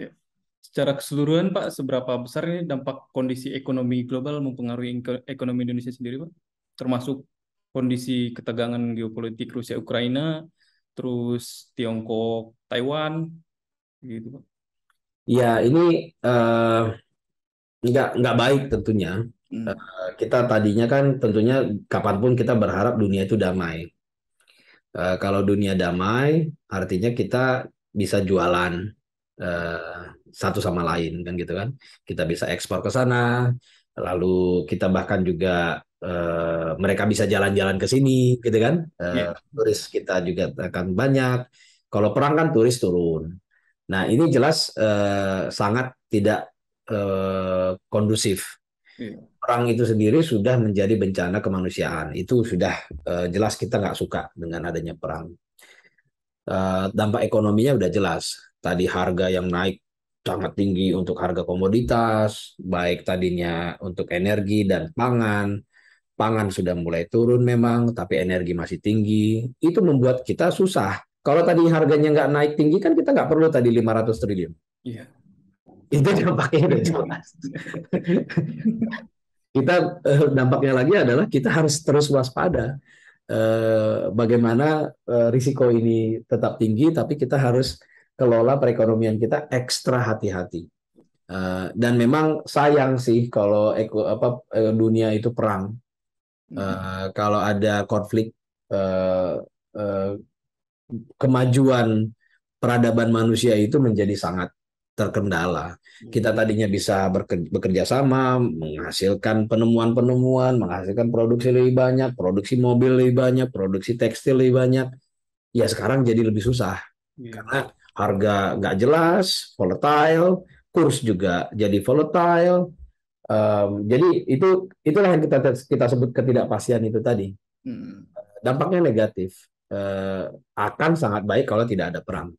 Ya. Secara keseluruhan Pak, seberapa besar ini dampak kondisi ekonomi global mempengaruhi ekonomi Indonesia sendiri Pak? Termasuk kondisi ketegangan geopolitik Rusia Ukraina terus Tiongkok, Taiwan, gitu Ya, ini uh, nggak nggak baik tentunya. Hmm. Uh, kita tadinya kan tentunya kapanpun kita berharap dunia itu damai. Uh, kalau dunia damai, artinya kita bisa jualan uh, satu sama lain kan gitu kan. Kita bisa ekspor ke sana, lalu kita bahkan juga uh, mereka bisa jalan-jalan ke sini gitu kan uh, eh, yeah. turis kita juga akan banyak kalau perang kan turis turun nah ini jelas uh, sangat tidak uh, kondusif yeah. perang itu sendiri sudah menjadi bencana kemanusiaan itu sudah uh, jelas kita nggak suka dengan adanya perang uh, dampak ekonominya udah jelas tadi harga yang naik sangat tinggi untuk harga komoditas, baik tadinya untuk energi dan pangan, pangan sudah mulai turun memang, tapi energi masih tinggi. Itu membuat kita susah. Kalau tadi harganya nggak naik tinggi kan kita nggak perlu tadi 500 triliun. Iya. Itu dampaknya udah iya. jelas. kita eh, dampaknya lagi adalah kita harus terus waspada eh, bagaimana eh, risiko ini tetap tinggi, tapi kita harus kelola perekonomian kita ekstra hati-hati. dan memang sayang sih kalau dunia itu perang. Uh, kalau ada konflik uh, uh, kemajuan peradaban manusia itu menjadi sangat terkendala. Kita hmm. tadinya bisa bekerja sama, menghasilkan penemuan-penemuan, menghasilkan produksi lebih banyak, produksi mobil lebih banyak, produksi tekstil lebih banyak. Ya sekarang jadi lebih susah yeah. karena harga nggak jelas, volatile, kurs juga jadi volatile, Um, jadi itu itulah yang kita kita sebut ketidakpastian itu tadi. Hmm. Dampaknya negatif Uh, akan sangat baik kalau tidak ada perang.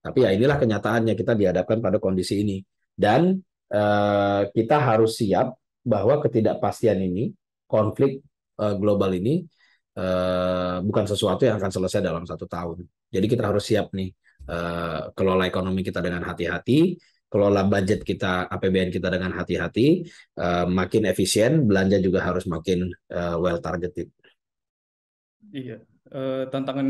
Tapi ya inilah kenyataannya kita dihadapkan pada kondisi ini dan uh, kita harus siap bahwa ketidakpastian ini, konflik uh, global ini uh, bukan sesuatu yang akan selesai dalam satu tahun. Jadi kita harus siap nih uh, kelola ekonomi kita dengan hati-hati kelola budget kita APBN kita dengan hati-hati, uh, makin efisien, belanja juga harus makin uh, well targeted. Iya, uh, tantangan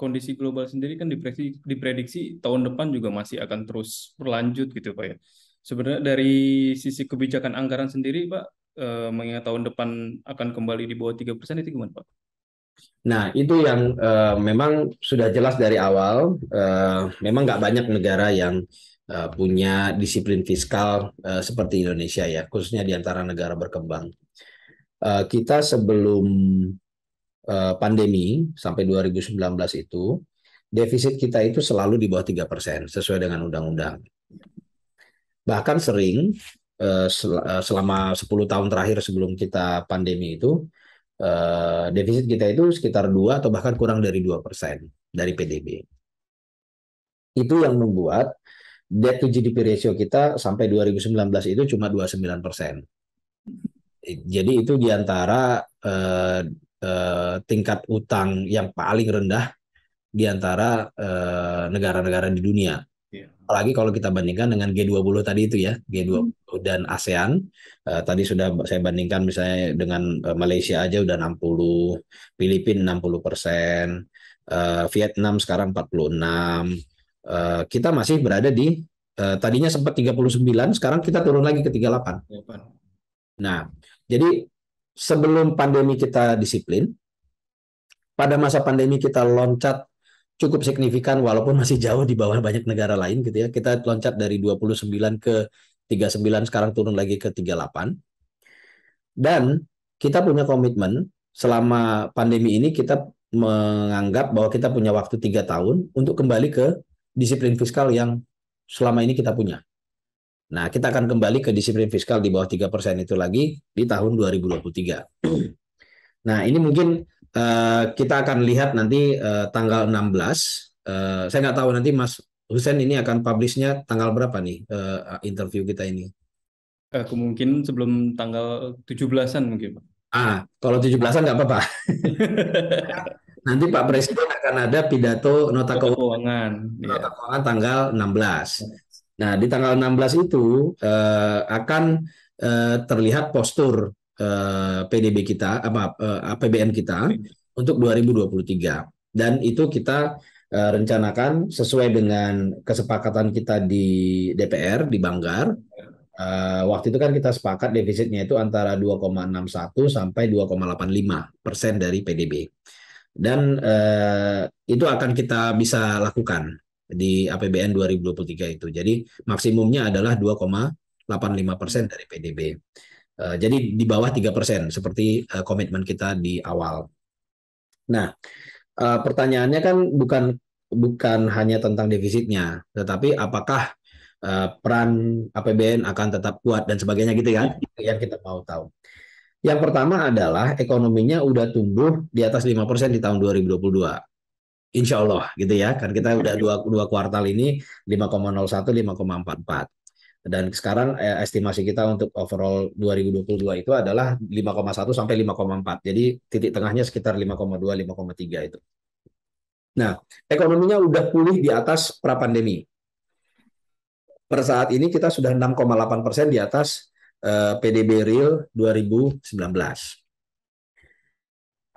kondisi global sendiri kan diprediksi, diprediksi tahun depan juga masih akan terus berlanjut gitu Pak ya. Sebenarnya dari sisi kebijakan anggaran sendiri Pak, uh, mengingat tahun depan akan kembali di bawah 3% itu gimana Pak? Nah, itu yang uh, memang sudah jelas dari awal. Uh, memang nggak banyak negara yang Eh, punya disiplin fiskal eh, seperti Indonesia ya, khususnya di antara negara berkembang. Eh, kita sebelum pandemi sampai 2019 itu defisit kita itu selalu di bawah tiga sesuai dengan undang-undang. Bahkan sering selama 10 tahun terakhir sebelum kita pandemi itu defisit kita itu sekitar 2 atau bahkan kurang dari 2% dari PDB. Itu yang membuat debt to GDP ratio kita sampai 2019 itu cuma 29 persen. Jadi itu diantara uh, eh, uh, eh, tingkat utang yang paling rendah diantara negara eh, negara-negara di dunia. Iya. Apalagi kalau kita bandingkan dengan G20 tadi itu ya, G20 hmm. dan ASEAN. Uh, tadi sudah saya bandingkan misalnya dengan uh, Malaysia aja udah 60, Filipina 60 persen, uh, Vietnam sekarang 46, Eh, kita masih berada di uh, tadinya sempat 39, sekarang kita turun lagi ke 38. Nah, jadi sebelum pandemi kita disiplin, pada masa pandemi kita loncat cukup signifikan walaupun masih jauh di bawah banyak negara lain gitu ya. Kita loncat dari 29 ke 39 sekarang turun lagi ke 38. Dan kita punya komitmen selama pandemi ini kita menganggap bahwa kita punya waktu tiga tahun untuk kembali ke disiplin fiskal yang selama ini kita punya. Nah, kita akan kembali ke disiplin fiskal di bawah 3% itu lagi di tahun 2023. nah, ini mungkin uh, kita akan lihat nanti uh, tanggal 16. Uh, eh, saya nggak tahu nanti Mas Husen ini akan publishnya tanggal berapa nih uh, interview kita ini? Uh, kemungkinan sebelum tanggal 17-an mungkin, Ah, kalau 17-an nggak apa-apa. Nanti Pak Presiden akan ada pidato nota keuangan, nota iya. keuangan tanggal 16. Nah, di tanggal 16 itu uh, akan uh, terlihat postur uh, eh, PDB kita apa uh, APBN kita iya. untuk 2023 dan itu kita uh, rencanakan sesuai dengan kesepakatan kita di DPR di Banggar. Uh, waktu itu kan kita sepakat defisitnya itu antara 2,61 sampai 2,85 persen dari PDB dan eh, itu akan kita bisa lakukan di APBN 2023 itu. Jadi maksimumnya adalah 2,85 persen dari PDB. Eh, jadi di bawah 3 persen seperti eh, komitmen kita di awal. Nah, eh, pertanyaannya kan bukan bukan hanya tentang defisitnya, tetapi apakah eh, peran APBN akan tetap kuat dan sebagainya gitu ya, yang kita mau tahu. Yang pertama adalah ekonominya udah tumbuh di atas 5% di tahun 2022. Insya Allah gitu ya, kan kita udah dua, dua kuartal ini 5,01, 5,44. Dan sekarang eh, estimasi kita untuk overall 2022 itu adalah 5,1 sampai 5,4. Jadi titik tengahnya sekitar 5,2, 5,3 itu. Nah, ekonominya udah pulih di atas pra-pandemi. Per saat ini kita sudah 6,8 persen di atas Eh, PDB real 2019.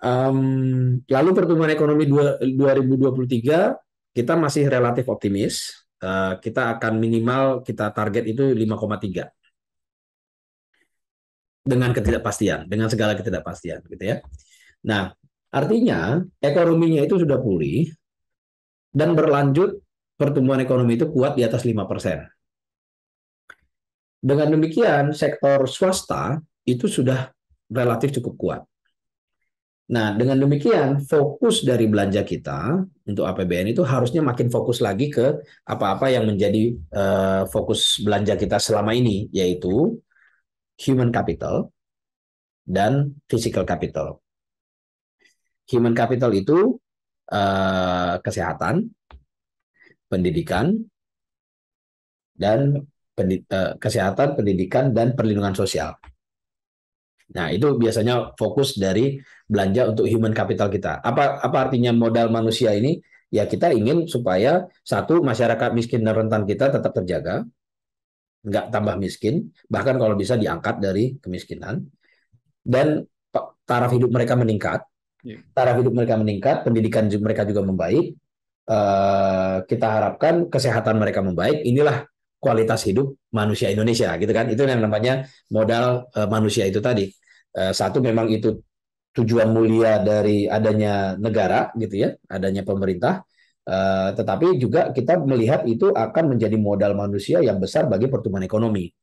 Um, lalu pertumbuhan ekonomi 2023 kita masih relatif optimis. Uh, kita akan minimal kita target itu 5,3 dengan ketidakpastian, dengan segala ketidakpastian, gitu ya. Nah, artinya ekonominya itu sudah pulih dan berlanjut pertumbuhan ekonomi itu kuat di atas 5%. Dengan demikian, sektor swasta itu sudah relatif cukup kuat. Nah, dengan demikian fokus dari belanja kita untuk APBN itu harusnya makin fokus lagi ke apa-apa yang menjadi uh, fokus belanja kita selama ini, yaitu human capital dan physical capital. Human capital itu uh, kesehatan, pendidikan, dan Eh, kesehatan, pendidikan, dan perlindungan sosial. Nah, itu biasanya fokus dari belanja untuk human capital kita. Apa apa artinya modal manusia ini? Ya kita ingin supaya satu masyarakat miskin dan rentan kita tetap terjaga, nggak tambah miskin, bahkan kalau bisa diangkat dari kemiskinan, dan taraf hidup mereka meningkat, ya. taraf hidup mereka meningkat, pendidikan mereka juga membaik. Eh, kita harapkan kesehatan mereka membaik. Inilah kualitas hidup manusia Indonesia gitu kan itu yang namanya modal uh, manusia itu tadi uh, satu memang itu tujuan mulia dari adanya negara gitu ya adanya pemerintah uh, tetapi juga kita melihat itu akan menjadi modal manusia yang besar bagi pertumbuhan ekonomi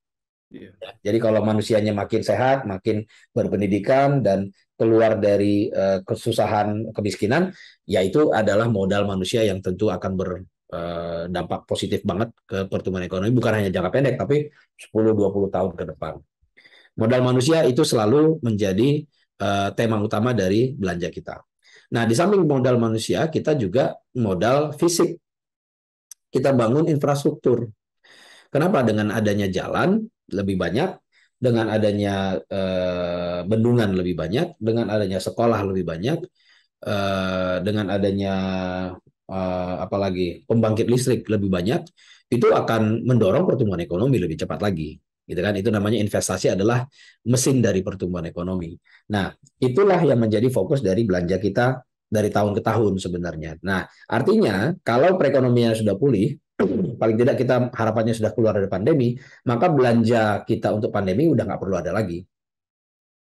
yeah. Ya, jadi kalau manusianya makin sehat makin berpendidikan dan keluar dari uh, kesusahan kemiskinan yaitu adalah modal manusia yang tentu akan ber Eh, dampak positif banget ke pertumbuhan ekonomi bukan hanya jangka pendek tapi 10-20 tahun ke depan. Modal manusia itu selalu menjadi eh, tema utama dari belanja kita. Nah, di samping modal manusia, kita juga modal fisik. Kita bangun infrastruktur. Kenapa? Dengan adanya jalan lebih banyak, dengan adanya eh, bendungan lebih banyak, dengan adanya sekolah lebih banyak, dengan adanya uh, apalagi pembangkit listrik lebih banyak, itu akan mendorong pertumbuhan ekonomi lebih cepat lagi. Gitu kan? Itu namanya investasi adalah mesin dari pertumbuhan ekonomi. Nah, itulah yang menjadi fokus dari belanja kita dari tahun ke tahun sebenarnya. Nah, artinya kalau perekonomian sudah pulih, paling tidak kita harapannya sudah keluar dari pandemi, maka belanja kita untuk pandemi udah nggak perlu ada lagi.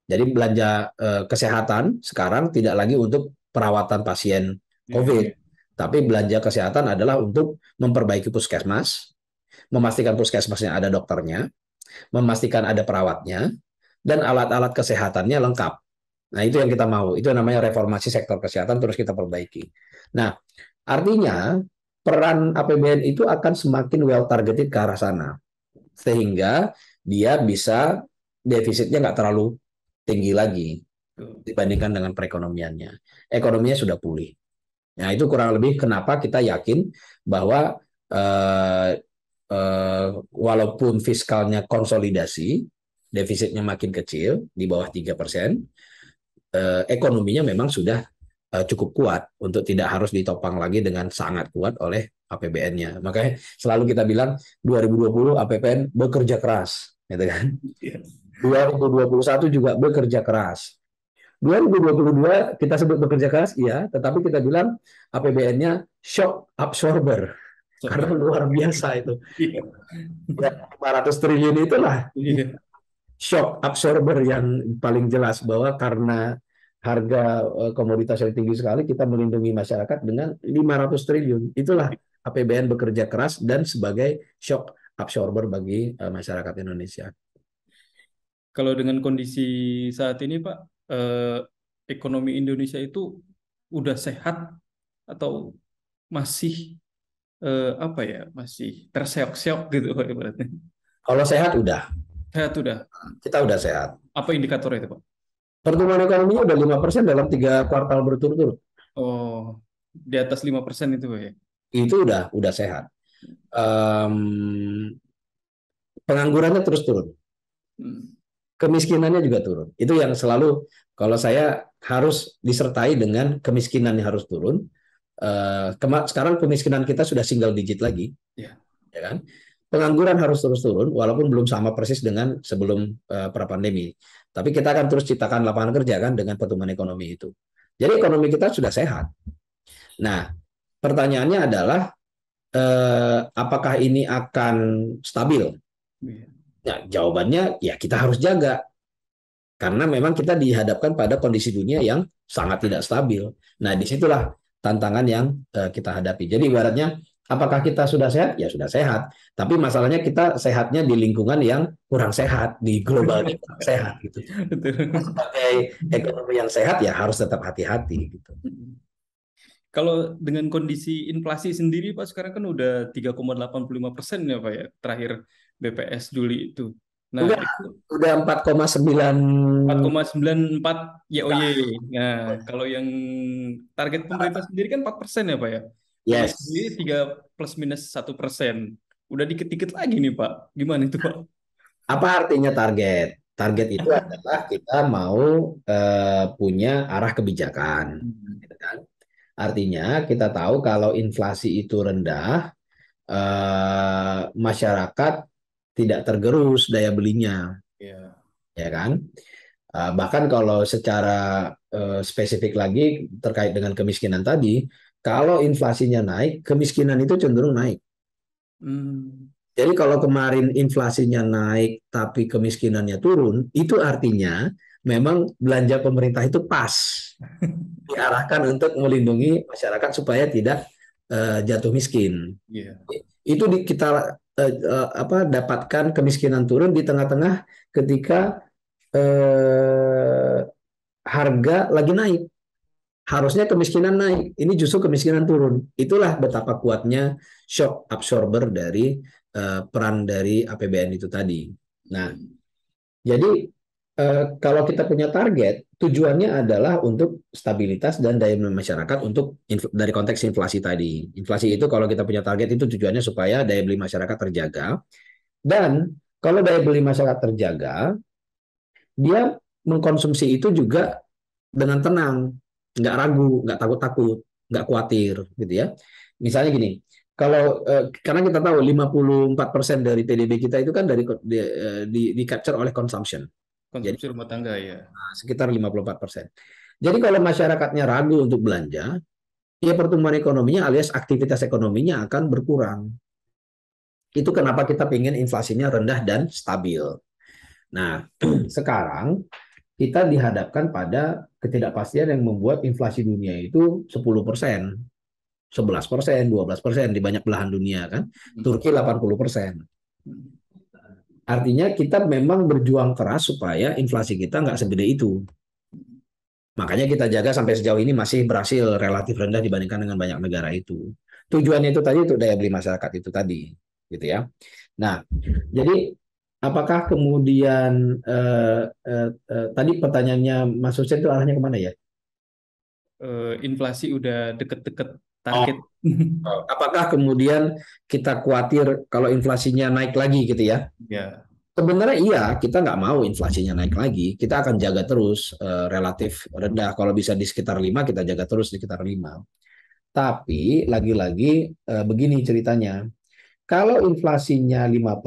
Jadi belanja eh, kesehatan sekarang tidak lagi untuk perawatan pasien iya. COVID, ya, ya. Tapi belanja kesehatan adalah untuk memperbaiki puskesmas, memastikan puskesmasnya ada dokternya, memastikan ada perawatnya, dan alat-alat kesehatannya lengkap. Nah, itu yang kita mau. Itu namanya reformasi sektor kesehatan terus kita perbaiki. Nah, artinya peran APBN itu akan semakin well targeted ke arah sana. Sehingga dia bisa defisitnya nggak terlalu tinggi lagi dibandingkan dengan perekonomiannya. Ekonominya sudah pulih. Nah, itu kurang lebih kenapa kita yakin bahwa eh, eh, walaupun fiskalnya konsolidasi, defisitnya makin kecil di bawah tiga eh, ekonominya memang sudah eh, cukup kuat untuk tidak harus ditopang lagi dengan sangat kuat oleh APBN-nya. Makanya selalu kita bilang 2020 APBN bekerja keras, gitu kan. 2021 iya. juga bekerja keras. 2022 kita sebut bekerja keras, iya, tetapi kita bilang APBN-nya shock absorber karena luar biasa itu. Iya. Ya, 500 triliun itulah iya. shock absorber yang paling jelas bahwa karena harga eh, komoditas yang tinggi sekali kita melindungi masyarakat dengan 500 triliun. Itulah APBN bekerja keras dan sebagai shock absorber bagi eh, masyarakat Indonesia. Kalau dengan kondisi saat ini, Pak, eh, ekonomi Indonesia itu udah sehat atau masih eh, apa ya masih terseok-seok gitu ibaratnya? Kalau sehat udah. Sehat udah. Kita udah sehat. Apa indikator itu Pak? Pertumbuhan ekonominya udah lima persen dalam tiga kuartal berturut-turut. Oh, di atas lima persen itu Pak ya? Itu udah udah sehat. Um, penganggurannya terus turun. Hmm kemiskinannya juga turun. Itu yang selalu kalau saya harus disertai dengan kemiskinan yang harus turun. Eh, sekarang kemiskinan kita sudah single digit lagi, yeah. ya kan? Pengangguran harus terus turun, walaupun belum sama persis dengan sebelum eh, pra pandemi. Tapi kita akan terus ciptakan lapangan kerja kan dengan pertumbuhan ekonomi itu. Jadi ekonomi kita sudah sehat. Nah, pertanyaannya adalah eh, apakah ini akan stabil? Iya. Ya, jawabannya ya kita harus jaga karena memang kita dihadapkan pada kondisi dunia yang sangat tidak stabil. Nah disitulah tantangan yang uh, kita hadapi. Jadi ibaratnya apakah kita sudah sehat? Ya sudah sehat. Tapi masalahnya kita sehatnya di lingkungan yang kurang sehat di global yang kurang sehat gitu. Nah, sebagai ekonomi yang sehat ya harus tetap hati-hati gitu. Kalau dengan kondisi inflasi sendiri Pak sekarang kan udah 3,85 persen ya Pak ya terakhir BPS Juli itu. Nah, udah, udah 4,9 4,94 YOY. Nah, kalau yang target pemerintah sendiri kan 4% ya, Pak ya? Yes. Jadi tiga plus minus satu persen. Udah dikit-dikit lagi nih, Pak. Gimana itu, Pak? Apa artinya target? Target itu adalah kita mau uh, punya arah kebijakan, hmm. gitu kan? Artinya kita tahu kalau inflasi itu rendah, uh, masyarakat tidak tergerus daya belinya. Yeah. Ya kan? Ah, bahkan kalau secara eh, spesifik lagi terkait dengan kemiskinan tadi, kalau inflasinya naik, kemiskinan itu cenderung naik. Hmm. Jadi kalau kemarin inflasinya naik tapi kemiskinannya turun, itu artinya memang belanja pemerintah itu pas diarahkan untuk melindungi masyarakat supaya tidak uh, jatuh miskin. Yeah. Itu di, kita Eh, eh, apa dapatkan kemiskinan turun di tengah-tengah ketika eh, harga lagi naik. Harusnya kemiskinan naik, ini justru kemiskinan turun. Itulah betapa kuatnya shock absorber dari eh, peran dari APBN itu tadi. Nah, jadi Eh, kalau kita punya target, tujuannya adalah untuk stabilitas dan daya beli masyarakat untuk dari konteks inflasi tadi. Inflasi itu kalau kita punya target itu tujuannya supaya daya beli masyarakat terjaga. Dan kalau daya beli masyarakat terjaga, dia mengkonsumsi itu juga dengan tenang, nggak ragu, nggak takut-takut, nggak khawatir gitu ya. Misalnya gini, kalau eh, karena kita tahu 54% dari PDB kita itu kan dari di, eh, di, di capture oleh consumption jadi, rumah tangga ya. Ah, sekitar 54 persen. Jadi kalau masyarakatnya ragu untuk belanja, ya pertumbuhan ekonominya alias aktivitas ekonominya akan berkurang. Itu kenapa kita ingin inflasinya rendah dan stabil. Nah, sekarang kita dihadapkan pada ketidakpastian yang membuat inflasi dunia itu 10 persen, 11 persen, 12 persen di banyak belahan dunia kan. Hmm. Turki 80 persen. Artinya kita memang berjuang keras supaya inflasi kita nggak segede itu. Makanya kita jaga sampai sejauh ini masih berhasil relatif rendah dibandingkan dengan banyak negara itu. Tujuannya itu tadi untuk daya beli masyarakat itu tadi, gitu ya. Nah, jadi apakah kemudian eh, eh, eh, tadi pertanyaannya Mas Hussein itu arahnya kemana ya? Uh, inflasi udah deket-deket target oh. apakah kemudian kita khawatir kalau inflasinya naik lagi gitu ya yeah. sebenarnya iya kita nggak mau inflasinya naik lagi kita akan jaga terus uh, relatif rendah kalau bisa di sekitar lima kita jaga terus di sekitar lima tapi lagi-lagi uh, begini ceritanya kalau inflasinya 5%,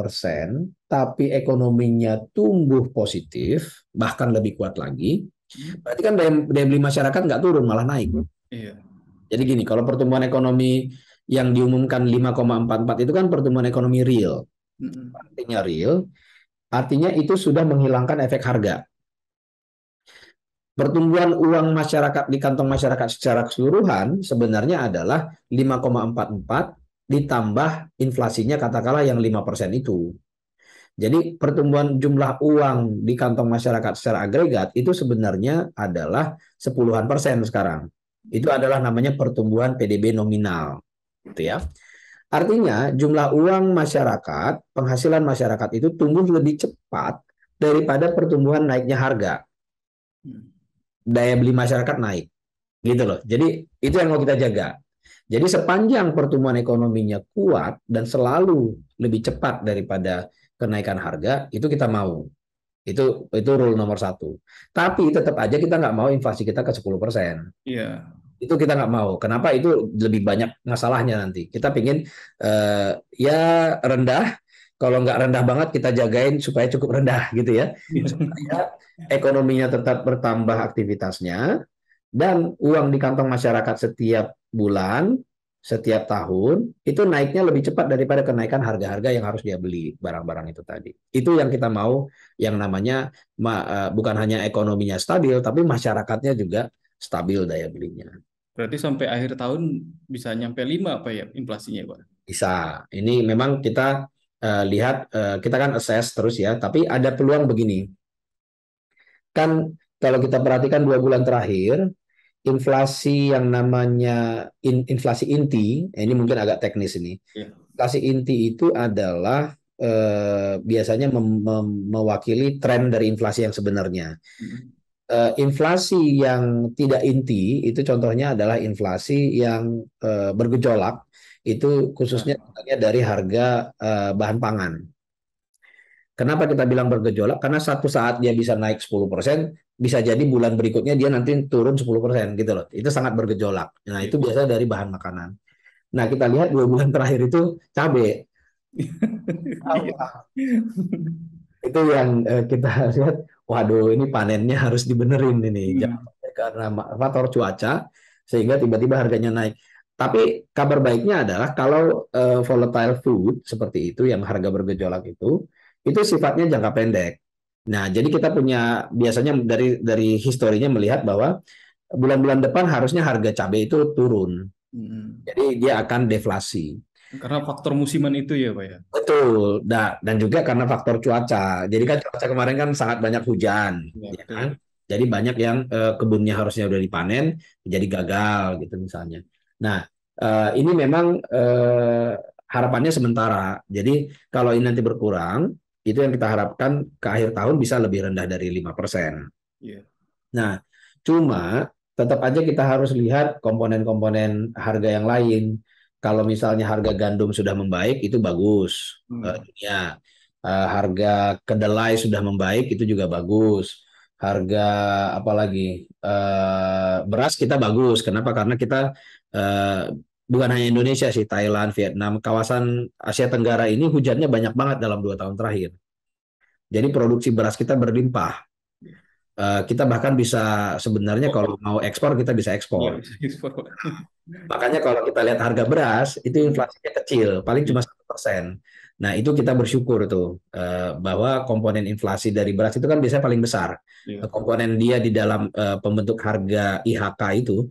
tapi ekonominya tumbuh positif, bahkan lebih kuat lagi, hmm. berarti kan daya, daya beli masyarakat nggak turun, malah naik. Iya. Jadi gini, kalau pertumbuhan ekonomi yang diumumkan 5,44 itu kan pertumbuhan ekonomi real. Artinya real, artinya itu sudah menghilangkan efek harga. Pertumbuhan uang masyarakat di kantong masyarakat secara keseluruhan sebenarnya adalah 5,44 ditambah inflasinya katakanlah yang 5% itu. Jadi pertumbuhan jumlah uang di kantong masyarakat secara agregat itu sebenarnya adalah sepuluhan persen sekarang. Itu adalah namanya pertumbuhan PDB nominal, gitu ya. Artinya jumlah uang masyarakat, penghasilan masyarakat itu tumbuh lebih cepat daripada pertumbuhan naiknya harga. Daya beli masyarakat naik. Gitu loh. Jadi itu yang mau kita jaga. Jadi sepanjang pertumbuhan ekonominya kuat dan selalu lebih cepat daripada kenaikan harga, itu kita mau. Itu itu rule nomor satu. Tapi tetap aja kita nggak mau inflasi kita ke 10 persen. Yeah. Itu kita nggak mau. Kenapa? Itu lebih banyak masalahnya nanti. Kita pingin uh, ya rendah. Kalau nggak rendah banget kita jagain supaya cukup rendah gitu ya. Iya. Supaya ekonominya tetap bertambah aktivitasnya dan uang di kantong masyarakat setiap bulan setiap tahun itu naiknya lebih cepat daripada kenaikan harga-harga yang harus dia beli barang-barang itu tadi. Itu yang kita mau yang namanya eh, bukan hanya ekonominya stabil tapi masyarakatnya juga stabil daya belinya. Berarti sampai akhir tahun bisa nyampe 5 apa ya inflasinya, Pak? Bisa. Ini memang kita uh, lihat uh, kita kan assess terus ya, tapi ada peluang begini. Kan kalau kita perhatikan dua bulan terakhir, inflasi yang namanya in, inflasi inti, ini mungkin agak teknis ini. Ya. Inflasi inti itu adalah Eh, biasanya mewakili tren dari inflasi yang sebenarnya. Hmm. Eh, inflasi yang tidak inti itu contohnya adalah inflasi yang eh, bergejolak itu khususnya nah. dari harga bahan pangan. Kenapa kita bilang bergejolak? Karena satu saat dia bisa naik 10%, bisa jadi bulan berikutnya dia nanti turun 10% gitu loh. Itu sangat bergejolak. Nah, itu iya. biasanya dari bahan makanan. Nah, kita lihat dua bulan terakhir itu cabai Iya. Iya. itu yang eh, kita lihat waduh ini panennya harus dibenerin ini hmm. karena faktor cuaca sehingga tiba-tiba harganya naik tapi kabar baiknya adalah kalau eh, volatile food seperti itu yang harga bergejolak itu itu sifatnya jangka pendek nah jadi kita punya biasanya dari dari historinya melihat bahwa bulan-bulan depan harusnya harga cabai itu turun hmm. jadi dia akan deflasi karena faktor musiman itu ya Pak ya? Betul, nah, dan juga karena faktor cuaca. Jadi kan cuaca kemarin kan sangat banyak hujan. Ya, ya kan? Jadi banyak yang eh, kebunnya harusnya sudah dipanen, jadi gagal gitu misalnya. Nah, eh, ini memang eh, harapannya sementara. Jadi kalau ini nanti berkurang, itu yang kita harapkan ke akhir tahun bisa lebih rendah dari 5%. Iya. Nah, cuma tetap aja kita harus lihat komponen-komponen harga yang lain kalau misalnya harga gandum sudah membaik itu bagus hmm. ya uh, harga kedelai sudah membaik itu juga bagus harga apalagi uh, eh, beras kita bagus kenapa karena kita uh, bukan hanya Indonesia sih Thailand Vietnam kawasan Asia Tenggara ini hujannya banyak banget dalam dua tahun terakhir jadi produksi beras kita berlimpah Eh, kita bahkan bisa sebenarnya kalau mau ekspor kita bisa ekspor. Iya, Makanya kalau kita lihat harga beras itu inflasinya kecil, paling cuma satu persen. Nah itu kita bersyukur tuh eh, bahwa komponen inflasi dari beras itu kan biasanya paling besar. Iya. Eh, komponen dia di dalam pembentuk harga IHK itu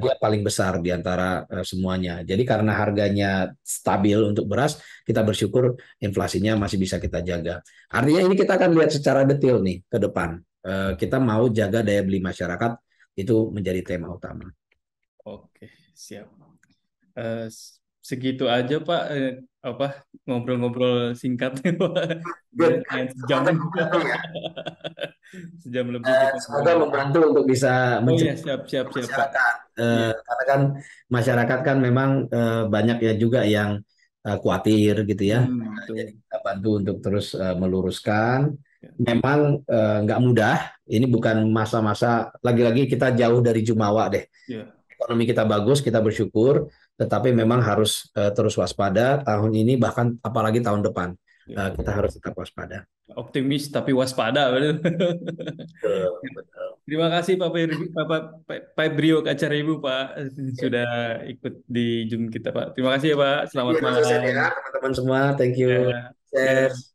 dia paling besar di antara semuanya. Jadi karena harganya stabil untuk beras, kita bersyukur inflasinya masih bisa kita jaga. Artinya ini kita akan lihat secara detail nih ke depan Eh, kita mau jaga daya beli masyarakat itu menjadi tema utama. Oke, siap. Uh, segitu aja Pak uh, apa ngobrol-ngobrol singkatnya Pak. Ya, sejam ya. sejam lebih uh, semoga membantu untuk bisa oh, ya, siap siap masyarakat. Uh, karena kan masyarakat kan memang uh, banyak ya juga yang uh, khawatir gitu ya. Hmm, Jadi kita bantu untuk terus uh, meluruskan memang eh, nggak uh, mudah. Ini bukan masa-masa lagi-lagi kita jauh dari jumawa deh. Yeah. Ekonomi kita bagus, kita bersyukur, tetapi memang harus uh, terus waspada tahun ini bahkan apalagi tahun depan. Yeah. Iya. kita harus tetap waspada. Optimis tapi waspada. Betul. Terima kasih Pak Pebrio, Pak, Pak Brio acara Ibu Pak iya. sudah ikut di Zoom kita Pak. Terima kasih ya Pak. Selamat ya, malam. Ya, teman-teman semua. Thank you. Yeah. Iya. Yes.